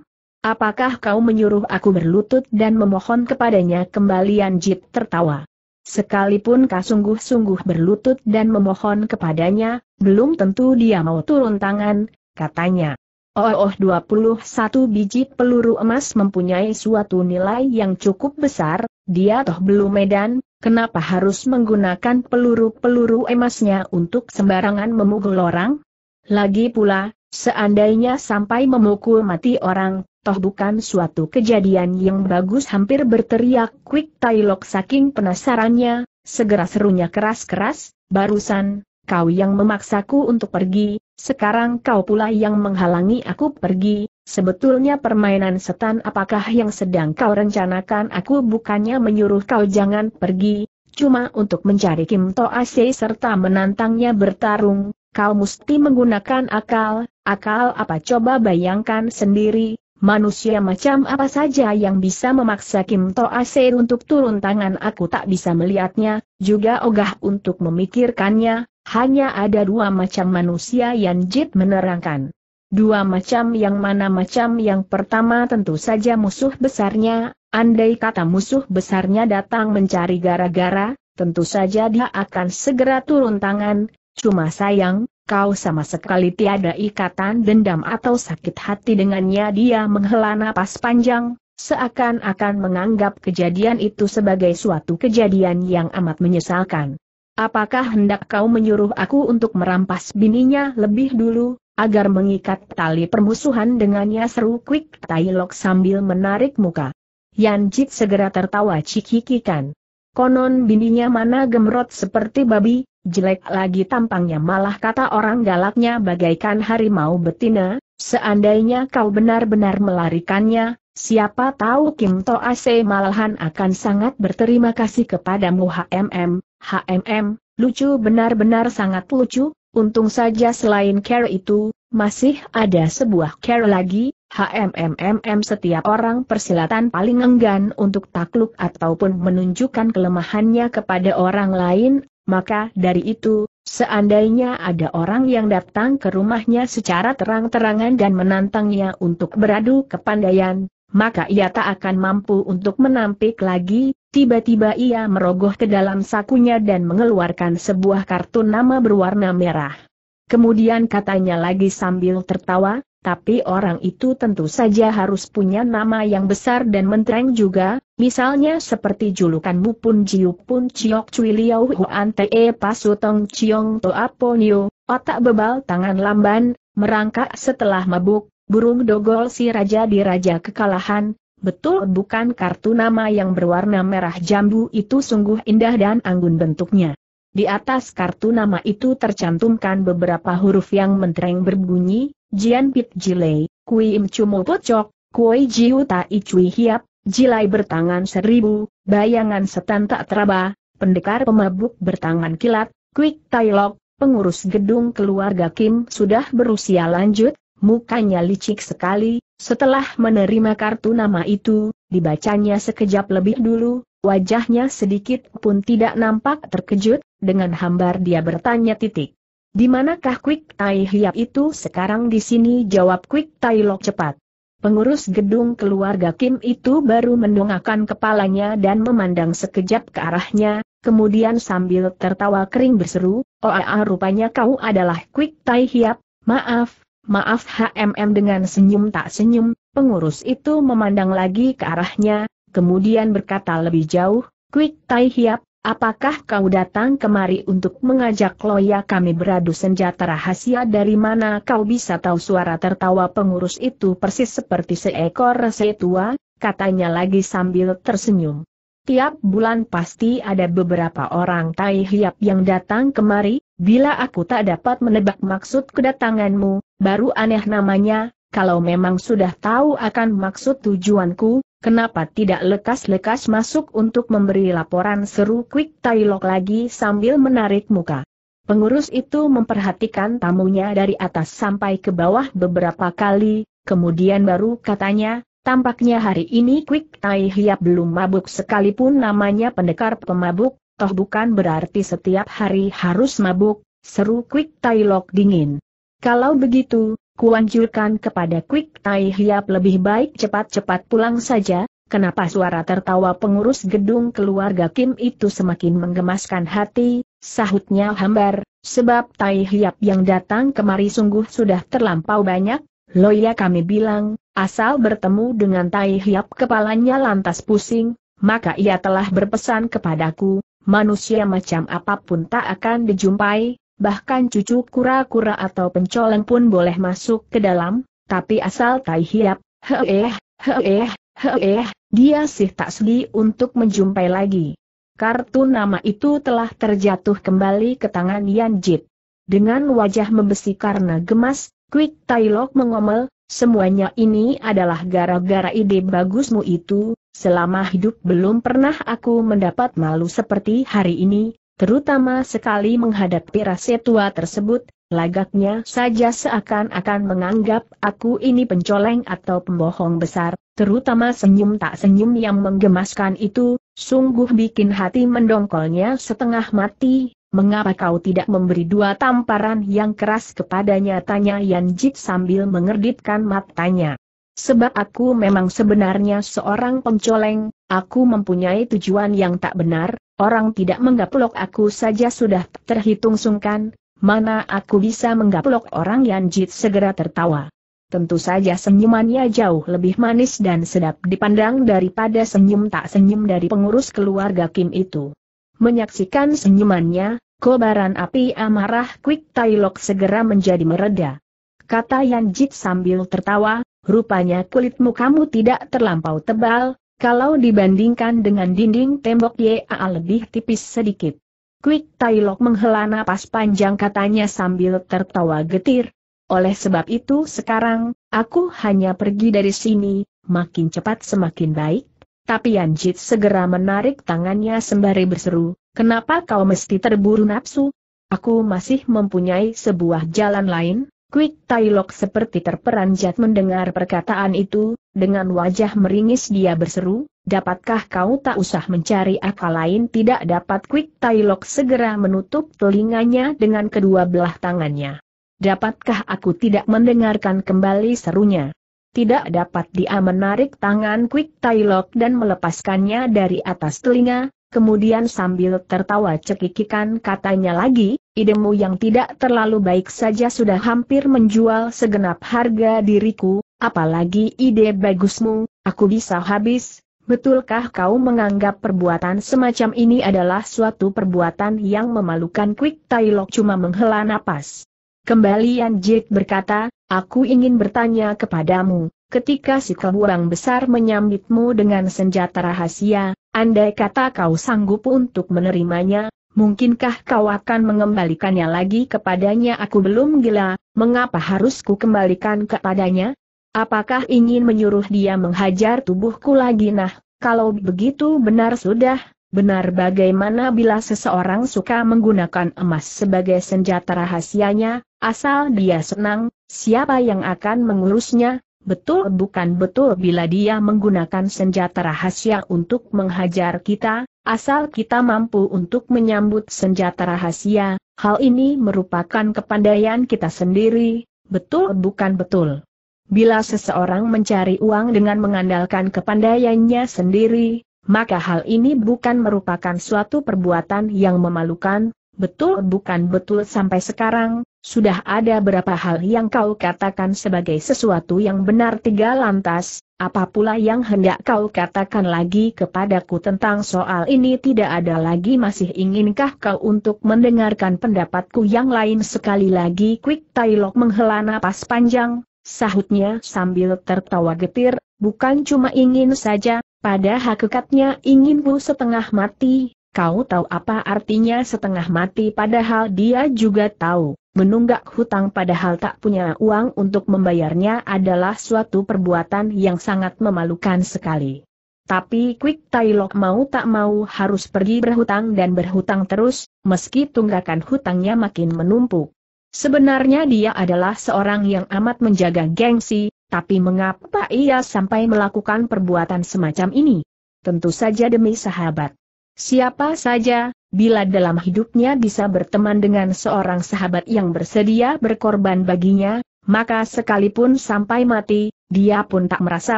Apakah kau menyuruh aku berlutut dan memohon kepadanya Kembalian Anjit tertawa? Sekalipun kau sungguh-sungguh berlutut dan memohon kepadanya, belum tentu dia mau turun tangan, katanya. Oh, oh 21 biji peluru emas mempunyai suatu nilai yang cukup besar, dia toh belum medan, kenapa harus menggunakan peluru-peluru emasnya untuk sembarangan memukul orang? Lagi pula, Seandainya sampai memukul mati orang, toh bukan suatu kejadian yang bagus hampir berteriak Quick Tailok saking penasarannya, segera serunya keras-keras, barusan, kau yang memaksaku untuk pergi, sekarang kau pula yang menghalangi aku pergi, sebetulnya permainan setan apakah yang sedang kau rencanakan aku bukannya menyuruh kau jangan pergi, cuma untuk mencari Kim To Ase serta menantangnya bertarung, kau mesti menggunakan akal, akal apa coba bayangkan sendiri, Manusia macam apa saja yang bisa memaksa Kim Toase untuk turun tangan aku tak bisa melihatnya, juga ogah untuk memikirkannya, hanya ada dua macam manusia yang Jit menerangkan. Dua macam yang mana macam yang pertama tentu saja musuh besarnya, andai kata musuh besarnya datang mencari gara-gara, tentu saja dia akan segera turun tangan, cuma sayang, kau sama sekali tiada ikatan dendam atau sakit hati dengannya dia menghela napas panjang, seakan-akan menganggap kejadian itu sebagai suatu kejadian yang amat menyesalkan. Apakah hendak kau menyuruh aku untuk merampas bininya lebih dulu, agar mengikat tali permusuhan dengannya seru Quick Tailok sambil menarik muka. Yan Jit segera tertawa cikikikan. Konon bininya mana gemrot seperti babi, jelek lagi tampangnya malah kata orang galaknya bagaikan harimau betina, seandainya kau benar-benar melarikannya, siapa tahu Kim To Ase malahan akan sangat berterima kasih kepadamu HMM, HMM, lucu benar-benar sangat lucu, untung saja selain care itu, masih ada sebuah care lagi, HMMMM setiap orang persilatan paling enggan untuk takluk ataupun menunjukkan kelemahannya kepada orang lain, maka dari itu, seandainya ada orang yang datang ke rumahnya secara terang-terangan dan menantangnya untuk beradu kepandaian, maka ia tak akan mampu untuk menampik lagi, tiba-tiba ia merogoh ke dalam sakunya dan mengeluarkan sebuah kartu nama berwarna merah. Kemudian katanya lagi sambil tertawa, tapi orang itu tentu saja harus punya nama yang besar dan mentereng juga, Misalnya seperti julukanmu pun Jiu pun Ciok Cui Liao Huan Te e Pasutong Ciong To Aponio, otak bebal tangan lamban, merangkak setelah mabuk, burung dogol si raja di raja kekalahan, betul bukan kartu nama yang berwarna merah jambu itu sungguh indah dan anggun bentuknya. Di atas kartu nama itu tercantumkan beberapa huruf yang mentereng berbunyi, Jian Pit Jilei, Kui Im Cumo Pocok, Kui Jiu Tai Cui Hiap, Jilai bertangan seribu, bayangan setan tak teraba, pendekar pemabuk bertangan kilat, Quick Tailok, pengurus gedung keluarga Kim sudah berusia lanjut, mukanya licik sekali, setelah menerima kartu nama itu, dibacanya sekejap lebih dulu, wajahnya sedikit pun tidak nampak terkejut, dengan hambar dia bertanya titik. Di manakah Quick Tai Hiap itu sekarang di sini jawab Quick Tai Lok cepat. Pengurus gedung keluarga Kim itu baru mendongakkan kepalanya dan memandang sekejap ke arahnya, kemudian sambil tertawa kering berseru, "Oh, rupanya kau adalah Quick Tai Hiap, maaf, maaf HMM dengan senyum tak senyum, pengurus itu memandang lagi ke arahnya, kemudian berkata lebih jauh, Quick Tai Hiap, Apakah kau datang kemari untuk mengajak Loya kami beradu senjata rahasia dari mana kau bisa tahu suara tertawa pengurus itu persis seperti seekor rese tua, katanya lagi sambil tersenyum. Tiap bulan pasti ada beberapa orang tai hiap yang datang kemari, bila aku tak dapat menebak maksud kedatanganmu, baru aneh namanya, kalau memang sudah tahu akan maksud tujuanku, kenapa tidak lekas-lekas masuk untuk memberi laporan seru Quick Tailok lagi sambil menarik muka. Pengurus itu memperhatikan tamunya dari atas sampai ke bawah beberapa kali, kemudian baru katanya, tampaknya hari ini Quick Tai Hiap belum mabuk sekalipun namanya pendekar pemabuk, toh bukan berarti setiap hari harus mabuk, seru Quick Tai Lok dingin. Kalau begitu, Kuanjurkan kepada Quick Tai Hiap lebih baik cepat-cepat pulang saja, kenapa suara tertawa pengurus gedung keluarga Kim itu semakin menggemaskan hati, sahutnya hambar, sebab Tai Hiap yang datang kemari sungguh sudah terlampau banyak, loya kami bilang, asal bertemu dengan Tai Hiap kepalanya lantas pusing, maka ia telah berpesan kepadaku, manusia macam apapun tak akan dijumpai, bahkan cucu kura-kura atau pencolong pun boleh masuk ke dalam, tapi asal tai hiap, heeh, heeh, heeh, dia sih tak sedih untuk menjumpai lagi. Kartu nama itu telah terjatuh kembali ke tangan Yan Jit. Dengan wajah membesi karena gemas, Quick Tailok mengomel, semuanya ini adalah gara-gara ide bagusmu itu, selama hidup belum pernah aku mendapat malu seperti hari ini, Terutama sekali menghadapi rasa tua tersebut, lagaknya saja seakan-akan menganggap aku ini pencoleng atau pembohong besar, terutama senyum tak senyum yang menggemaskan itu, sungguh bikin hati mendongkolnya setengah mati, mengapa kau tidak memberi dua tamparan yang keras kepadanya tanya Yanjit sambil mengerditkan matanya. Sebab aku memang sebenarnya seorang pencoleng, aku mempunyai tujuan yang tak benar, Orang tidak menggaplok aku saja sudah terhitung sungkan, mana aku bisa menggaplok orang Jit segera tertawa. Tentu saja senyumannya jauh lebih manis dan sedap dipandang daripada senyum tak senyum dari pengurus keluarga Kim itu. Menyaksikan senyumannya, kobaran api amarah Quick Lok segera menjadi mereda. Kata Yan Jit sambil tertawa, rupanya kulitmu kamu tidak terlampau tebal, kalau dibandingkan dengan dinding tembok YAA lebih tipis sedikit. Quick Tailok menghela napas panjang katanya sambil tertawa getir. Oleh sebab itu sekarang, aku hanya pergi dari sini, makin cepat semakin baik. Tapi Anjit segera menarik tangannya sembari berseru, kenapa kau mesti terburu nafsu? Aku masih mempunyai sebuah jalan lain, Quick Tailok seperti terperanjat mendengar perkataan itu, dengan wajah meringis dia berseru, dapatkah kau tak usah mencari akal lain tidak dapat Quick Tailok segera menutup telinganya dengan kedua belah tangannya. Dapatkah aku tidak mendengarkan kembali serunya? Tidak dapat dia menarik tangan Quick Tailok dan melepaskannya dari atas telinga, kemudian sambil tertawa cekikikan katanya lagi, idemu yang tidak terlalu baik saja sudah hampir menjual segenap harga diriku, apalagi ide bagusmu, aku bisa habis, Betulkah kau menganggap perbuatan semacam ini adalah suatu perbuatan yang memalukan Quick Tailok cuma menghela napas? Kembalian Jake berkata, aku ingin bertanya kepadamu, ketika si kebuang besar menyambitmu dengan senjata rahasia, andai kata kau sanggup untuk menerimanya, Mungkinkah kau akan mengembalikannya lagi kepadanya aku belum gila, mengapa harus ku kembalikan kepadanya? Apakah ingin menyuruh dia menghajar tubuhku lagi nah, kalau begitu benar sudah, benar bagaimana bila seseorang suka menggunakan emas sebagai senjata rahasianya, asal dia senang, siapa yang akan mengurusnya, betul bukan betul bila dia menggunakan senjata rahasia untuk menghajar kita, Asal kita mampu untuk menyambut senjata rahasia, hal ini merupakan kepandaian kita sendiri, betul bukan betul. Bila seseorang mencari uang dengan mengandalkan kepandaiannya sendiri, maka hal ini bukan merupakan suatu perbuatan yang memalukan, betul bukan betul sampai sekarang, sudah ada berapa hal yang kau katakan sebagai sesuatu yang benar tiga lantas, apa pula yang hendak kau katakan lagi kepadaku tentang soal ini tidak ada lagi masih inginkah kau untuk mendengarkan pendapatku yang lain sekali lagi Quick Tailok menghela napas panjang, sahutnya sambil tertawa getir, bukan cuma ingin saja, pada hakikatnya inginku setengah mati, kau tahu apa artinya setengah mati padahal dia juga tahu. Menunggak hutang padahal tak punya uang untuk membayarnya adalah suatu perbuatan yang sangat memalukan sekali. Tapi Quick Tailok mau tak mau harus pergi berhutang dan berhutang terus, meski tunggakan hutangnya makin menumpuk. Sebenarnya dia adalah seorang yang amat menjaga gengsi, tapi mengapa ia sampai melakukan perbuatan semacam ini? Tentu saja demi sahabat. Siapa saja, bila dalam hidupnya bisa berteman dengan seorang sahabat yang bersedia berkorban baginya, maka sekalipun sampai mati, dia pun tak merasa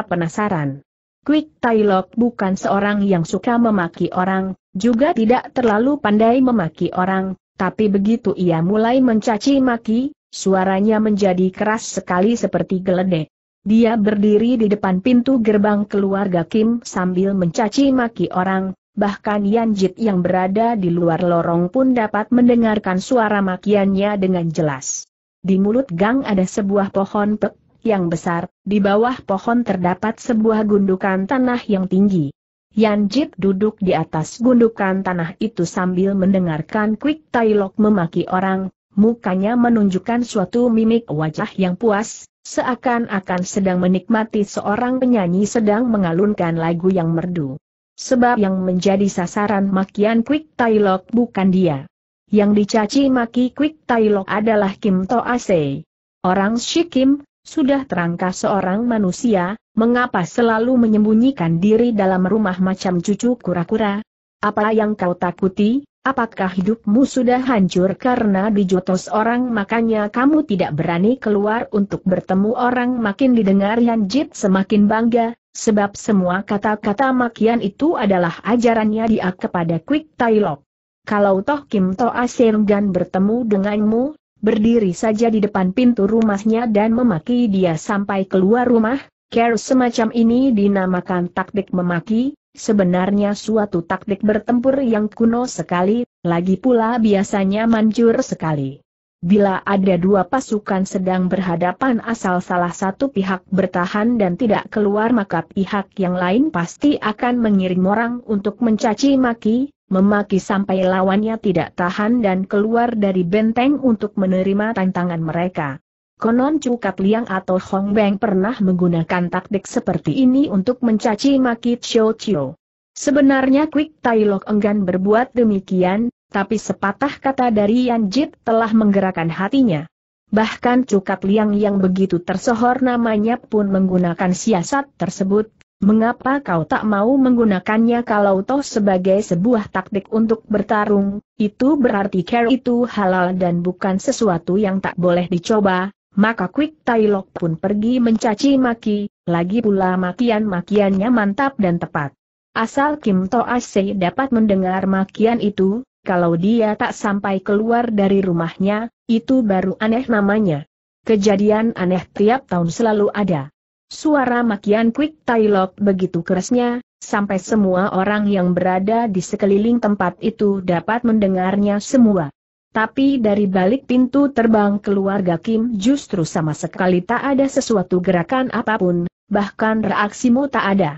penasaran. Quick Tailok bukan seorang yang suka memaki orang, juga tidak terlalu pandai memaki orang, tapi begitu ia mulai mencaci maki, suaranya menjadi keras sekali seperti geledek. Dia berdiri di depan pintu gerbang keluarga Kim sambil mencaci maki orang, bahkan Yanjit yang berada di luar lorong pun dapat mendengarkan suara makiannya dengan jelas. Di mulut gang ada sebuah pohon pek yang besar, di bawah pohon terdapat sebuah gundukan tanah yang tinggi. Yanjit duduk di atas gundukan tanah itu sambil mendengarkan Quick Tailok memaki orang, mukanya menunjukkan suatu mimik wajah yang puas, seakan-akan sedang menikmati seorang penyanyi sedang mengalunkan lagu yang merdu sebab yang menjadi sasaran makian Quick Tailok bukan dia. Yang dicaci maki Quick Tailok adalah Kim To Ase. Orang Shikim, sudah terangkah seorang manusia, mengapa selalu menyembunyikan diri dalam rumah macam cucu kura-kura? Apa yang kau takuti? Apakah hidupmu sudah hancur karena dijotos orang makanya kamu tidak berani keluar untuk bertemu orang makin didengar Yan Jit semakin bangga, Sebab semua kata-kata makian itu adalah ajarannya dia kepada Quick Tailok. Kalau Toh Kim Aseng dan bertemu denganmu, berdiri saja di depan pintu rumahnya dan memaki dia sampai keluar rumah, care semacam ini dinamakan taktik memaki, sebenarnya suatu taktik bertempur yang kuno sekali, lagi pula biasanya manjur sekali. Bila ada dua pasukan sedang berhadapan asal salah satu pihak bertahan dan tidak keluar maka pihak yang lain pasti akan mengirim orang untuk mencaci maki, memaki sampai lawannya tidak tahan dan keluar dari benteng untuk menerima tantangan mereka. Konon Cukat Liang atau Hong Beng pernah menggunakan taktik seperti ini untuk mencaci maki Chiu Chiu. Sebenarnya Quick Lok enggan berbuat demikian, tapi sepatah kata dari Yan Jit telah menggerakkan hatinya. Bahkan Cukat Liang yang begitu tersohor namanya pun menggunakan siasat tersebut. Mengapa kau tak mau menggunakannya kalau toh sebagai sebuah taktik untuk bertarung, itu berarti care itu halal dan bukan sesuatu yang tak boleh dicoba, maka Quick Tai Lok pun pergi mencaci maki, lagi pula makian-makiannya mantap dan tepat. Asal Kim Se dapat mendengar makian itu, kalau dia tak sampai keluar dari rumahnya, itu baru aneh namanya. Kejadian aneh tiap tahun selalu ada. Suara makian Quick Tailok begitu kerasnya, sampai semua orang yang berada di sekeliling tempat itu dapat mendengarnya semua. Tapi dari balik pintu terbang keluarga Kim justru sama sekali tak ada sesuatu gerakan apapun, bahkan reaksimu tak ada.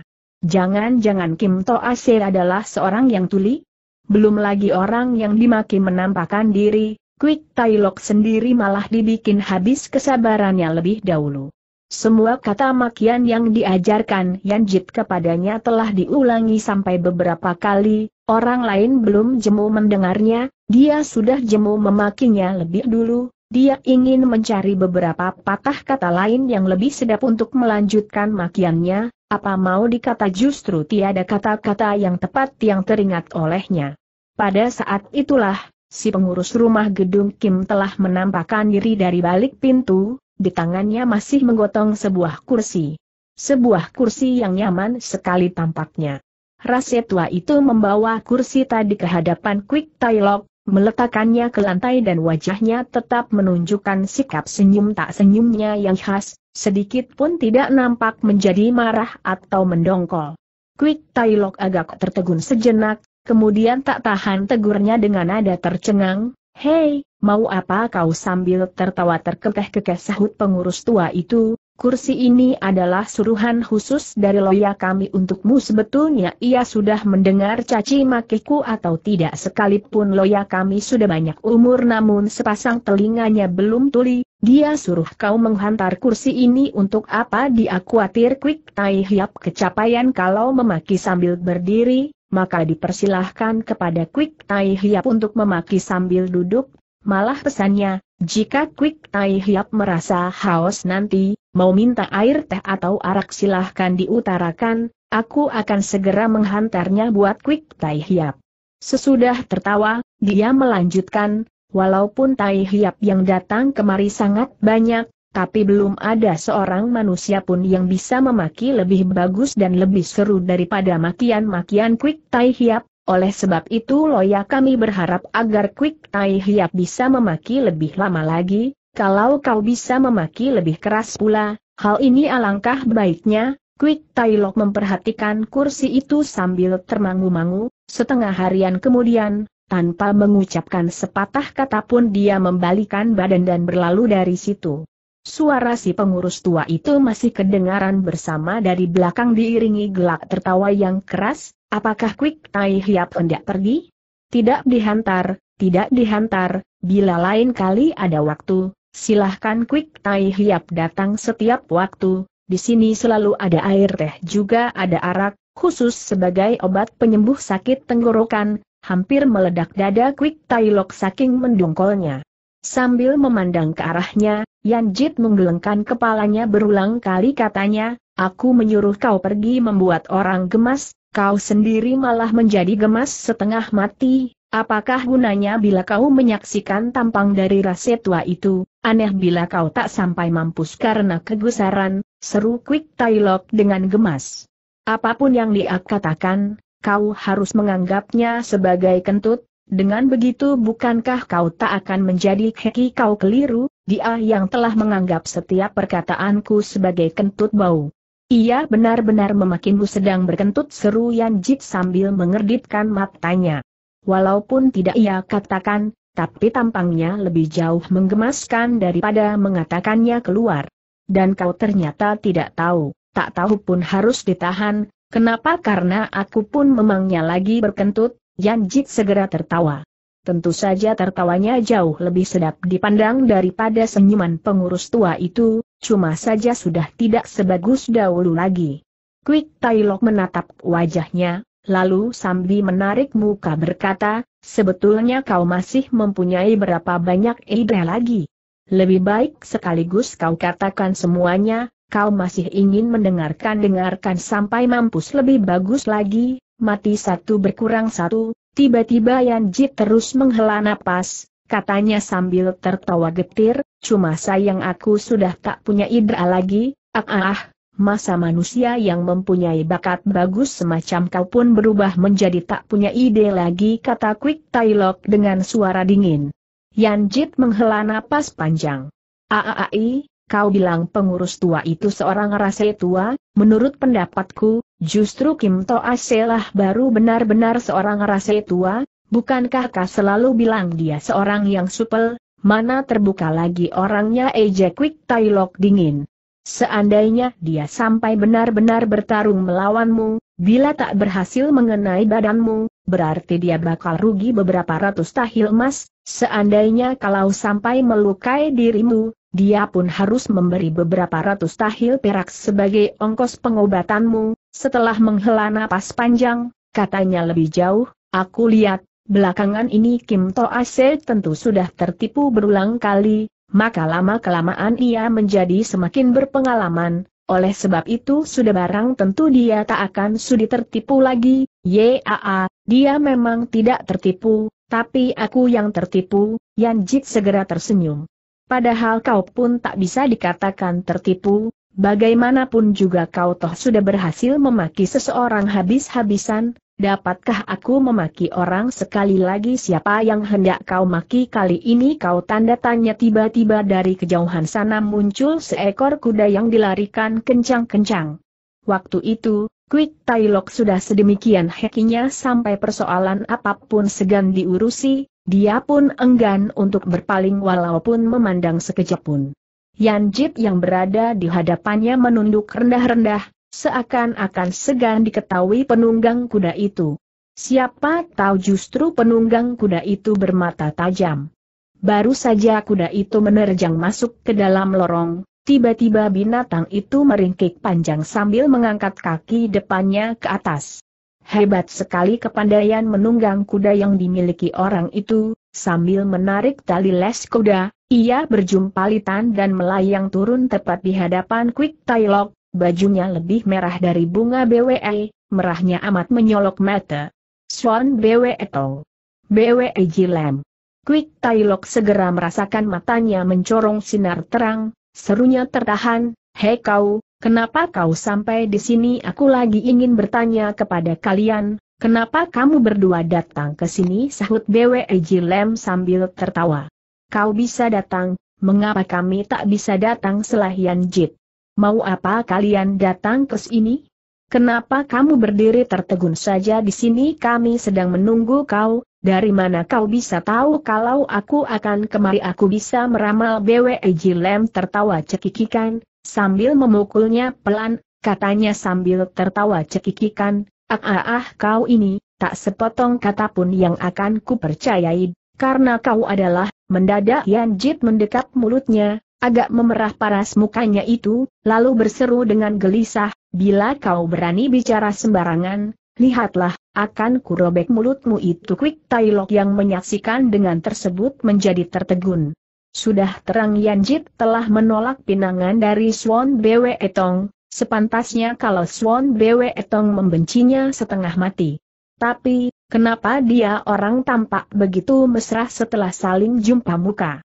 Jangan-jangan Kim Toa Se adalah seorang yang tuli? belum lagi orang yang dimaki menampakkan diri, Quick Tailok sendiri malah dibikin habis kesabarannya lebih dahulu. Semua kata makian yang diajarkan Yanjit kepadanya telah diulangi sampai beberapa kali, orang lain belum jemu mendengarnya, dia sudah jemu memakinya lebih dulu, dia ingin mencari beberapa patah kata lain yang lebih sedap untuk melanjutkan makiannya, apa mau dikata justru tiada kata-kata yang tepat yang teringat olehnya. Pada saat itulah, si pengurus rumah gedung Kim telah menampakkan diri dari balik pintu, di tangannya masih menggotong sebuah kursi. Sebuah kursi yang nyaman sekali tampaknya. Rasetua itu membawa kursi tadi ke hadapan Quick Tailok, Meletakkannya ke lantai dan wajahnya tetap menunjukkan sikap senyum tak senyumnya yang khas, sedikit pun tidak nampak menjadi marah atau mendongkol. Quick Tailok agak tertegun sejenak, kemudian tak tahan tegurnya dengan nada tercengang, Hei, mau apa kau sambil tertawa terkekeh-kekeh sahut pengurus tua itu, Kursi ini adalah suruhan khusus dari loya kami untukmu sebetulnya ia sudah mendengar caci makiku atau tidak sekalipun loya kami sudah banyak umur namun sepasang telinganya belum tuli, dia suruh kau menghantar kursi ini untuk apa dia khawatir quick Tai Hiap kecapaian kalau memaki sambil berdiri, maka dipersilahkan kepada Quick Tai Hiap untuk memaki sambil duduk, malah pesannya, jika Quick Tai Hiap merasa haus nanti, mau minta air teh atau arak silahkan diutarakan, aku akan segera menghantarnya buat Quick Tai Hiap. Sesudah tertawa, dia melanjutkan, walaupun Tai Hiap yang datang kemari sangat banyak, tapi belum ada seorang manusia pun yang bisa memaki lebih bagus dan lebih seru daripada makian-makian Quick Tai Hiap, oleh sebab itu loya kami berharap agar Quick Tai Hiap bisa memaki lebih lama lagi, kalau kau bisa memaki lebih keras pula, hal ini alangkah baiknya, Quick Tailok memperhatikan kursi itu sambil termangu-mangu, setengah harian kemudian, tanpa mengucapkan sepatah kata pun dia membalikan badan dan berlalu dari situ. Suara si pengurus tua itu masih kedengaran bersama dari belakang diiringi gelak tertawa yang keras, apakah Quick Tai Hiap hendak pergi? Tidak dihantar, tidak dihantar, bila lain kali ada waktu, Silahkan Quick Tai Hiap datang setiap waktu, di sini selalu ada air teh juga ada arak, khusus sebagai obat penyembuh sakit tenggorokan, hampir meledak dada Quick Tai Lok saking mendongkolnya. Sambil memandang ke arahnya, Yan Jit menggelengkan kepalanya berulang kali katanya, aku menyuruh kau pergi membuat orang gemas, kau sendiri malah menjadi gemas setengah mati, Apakah gunanya bila kau menyaksikan tampang dari rase tua itu, Aneh bila kau tak sampai mampus karena kegusaran, seru Quick Tailok dengan gemas. Apapun yang dia katakan, kau harus menganggapnya sebagai kentut, dengan begitu bukankah kau tak akan menjadi keki kau keliru, dia yang telah menganggap setiap perkataanku sebagai kentut bau. Ia benar-benar memakimu sedang berkentut seru Yan Jit sambil mengerdipkan matanya. Walaupun tidak ia katakan, tapi tampangnya lebih jauh menggemaskan daripada mengatakannya keluar. Dan kau ternyata tidak tahu, tak tahu pun harus ditahan, kenapa karena aku pun memangnya lagi berkentut, Jik segera tertawa. Tentu saja tertawanya jauh lebih sedap dipandang daripada senyuman pengurus tua itu, cuma saja sudah tidak sebagus dahulu lagi. Quick Tailok menatap wajahnya, Lalu Sambi menarik muka berkata, sebetulnya kau masih mempunyai berapa banyak ide lagi. Lebih baik sekaligus kau katakan semuanya, kau masih ingin mendengarkan-dengarkan sampai mampus lebih bagus lagi, mati satu berkurang satu, tiba-tiba Ji terus menghela napas, katanya sambil tertawa getir, cuma sayang aku sudah tak punya ide lagi, ah ah, ah masa manusia yang mempunyai bakat bagus semacam kau pun berubah menjadi tak punya ide lagi kata Quick Tailok dengan suara dingin. Yanjit menghela napas panjang. Aai, kau bilang pengurus tua itu seorang rasa tua, menurut pendapatku, justru Kim To Selah baru benar-benar seorang rasa tua, bukankah kau selalu bilang dia seorang yang supel, mana terbuka lagi orangnya Eje Quick Tailok dingin. Seandainya dia sampai benar-benar bertarung melawanmu, bila tak berhasil mengenai badanmu, berarti dia bakal rugi beberapa ratus tahil emas, seandainya kalau sampai melukai dirimu, dia pun harus memberi beberapa ratus tahil perak sebagai ongkos pengobatanmu, setelah menghela napas panjang, katanya lebih jauh, aku lihat, belakangan ini Kim Toase tentu sudah tertipu berulang kali, maka lama-kelamaan ia menjadi semakin berpengalaman, oleh sebab itu sudah barang tentu dia tak akan sudi tertipu lagi, yaa, dia memang tidak tertipu, tapi aku yang tertipu, Jit segera tersenyum. Padahal kau pun tak bisa dikatakan tertipu, bagaimanapun juga kau toh sudah berhasil memaki seseorang habis-habisan, Dapatkah aku memaki orang sekali lagi siapa yang hendak kau maki kali ini kau tanda tanya tiba-tiba dari kejauhan sana muncul seekor kuda yang dilarikan kencang-kencang. Waktu itu, Quick Tailok sudah sedemikian hekinya sampai persoalan apapun segan diurusi, dia pun enggan untuk berpaling walaupun memandang sekejap pun. Yan Jip yang berada di hadapannya menunduk rendah-rendah, Seakan-akan segan diketahui penunggang kuda itu. Siapa tahu justru penunggang kuda itu bermata tajam. Baru saja kuda itu menerjang masuk ke dalam lorong, tiba-tiba binatang itu meringkik panjang sambil mengangkat kaki depannya ke atas. Hebat sekali kepandaian menunggang kuda yang dimiliki orang itu, sambil menarik tali les kuda, ia berjumpalitan dan melayang turun tepat di hadapan Quick Tailok, Bajunya lebih merah dari bunga BWE, merahnya amat menyolok mata. Swan BWE tol, BWE Jilem. Quick Tailok segera merasakan matanya mencorong sinar terang, serunya tertahan, Hei kau, kenapa kau sampai di sini aku lagi ingin bertanya kepada kalian, kenapa kamu berdua datang ke sini sahut BWE Jilem sambil tertawa. Kau bisa datang, mengapa kami tak bisa datang selahian Jit? mau apa kalian datang ke sini? Kenapa kamu berdiri tertegun saja di sini kami sedang menunggu kau, dari mana kau bisa tahu kalau aku akan kemari aku bisa meramal BWE Jilem tertawa cekikikan, sambil memukulnya pelan, katanya sambil tertawa cekikikan, ah ah ah kau ini, tak sepotong kata pun yang akan kupercayai, karena kau adalah, mendadak Yan Jit mendekap mulutnya, Agak memerah paras mukanya itu, lalu berseru dengan gelisah, bila kau berani bicara sembarangan, lihatlah, akan kurobek mulutmu itu Quick Tailok yang menyaksikan dengan tersebut menjadi tertegun. Sudah terang Yanjit telah menolak pinangan dari Swan Bwe Etong, sepantasnya kalau Swan Bwe Etong membencinya setengah mati. Tapi, kenapa dia orang tampak begitu mesra setelah saling jumpa muka?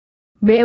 Bwe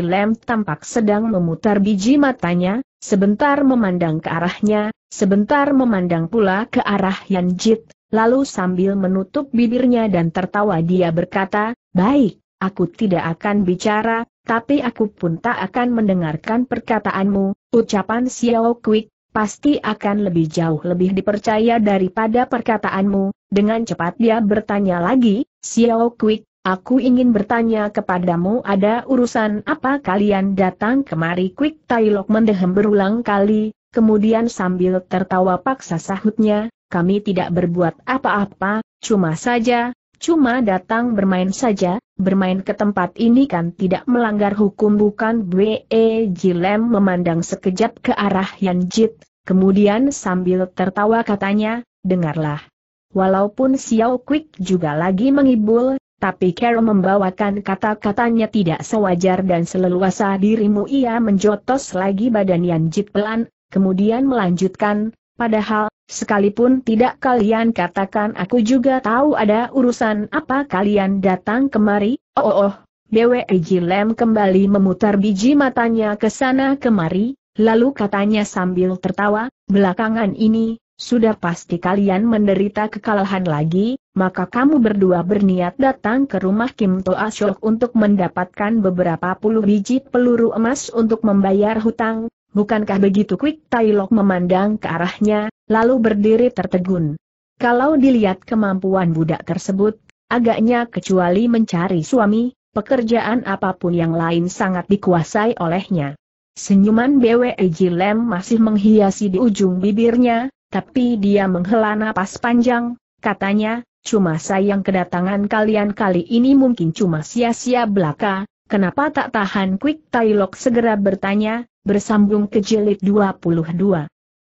Lem tampak sedang memutar biji matanya, sebentar memandang ke arahnya, sebentar memandang pula ke arah Yan Jit, lalu sambil menutup bibirnya dan tertawa dia berkata, Baik, aku tidak akan bicara, tapi aku pun tak akan mendengarkan perkataanmu, ucapan Xiao Quick, pasti akan lebih jauh lebih dipercaya daripada perkataanmu, dengan cepat dia bertanya lagi, Xiao Quick, Aku ingin bertanya kepadamu ada urusan apa kalian datang kemari Quick Tailok mendehem berulang kali, kemudian sambil tertawa paksa sahutnya, kami tidak berbuat apa-apa, cuma saja, cuma datang bermain saja, bermain ke tempat ini kan tidak melanggar hukum bukan Bwe e Jilem memandang sekejap ke arah Yan Jit, kemudian sambil tertawa katanya, dengarlah. Walaupun Xiao Quick juga lagi mengibul, tapi Carol membawakan kata-katanya tidak sewajar dan seleluasa dirimu ia menjotos lagi badan Yan Jit pelan, kemudian melanjutkan, padahal, sekalipun tidak kalian katakan aku juga tahu ada urusan apa kalian datang kemari, oh oh, oh. Jilem kembali memutar biji matanya ke sana kemari, lalu katanya sambil tertawa, belakangan ini, sudah pasti kalian menderita kekalahan lagi, maka kamu berdua berniat datang ke rumah Kim Toa Asyok untuk mendapatkan beberapa puluh biji peluru emas untuk membayar hutang, bukankah begitu Quick Lok memandang ke arahnya, lalu berdiri tertegun. Kalau dilihat kemampuan budak tersebut, agaknya kecuali mencari suami, pekerjaan apapun yang lain sangat dikuasai olehnya. Senyuman BWE Jilem masih menghiasi di ujung bibirnya, tapi dia menghela napas panjang, katanya, cuma sayang kedatangan kalian kali ini mungkin cuma sia-sia belaka, kenapa tak tahan Quick Tailok segera bertanya, bersambung ke jilid 22.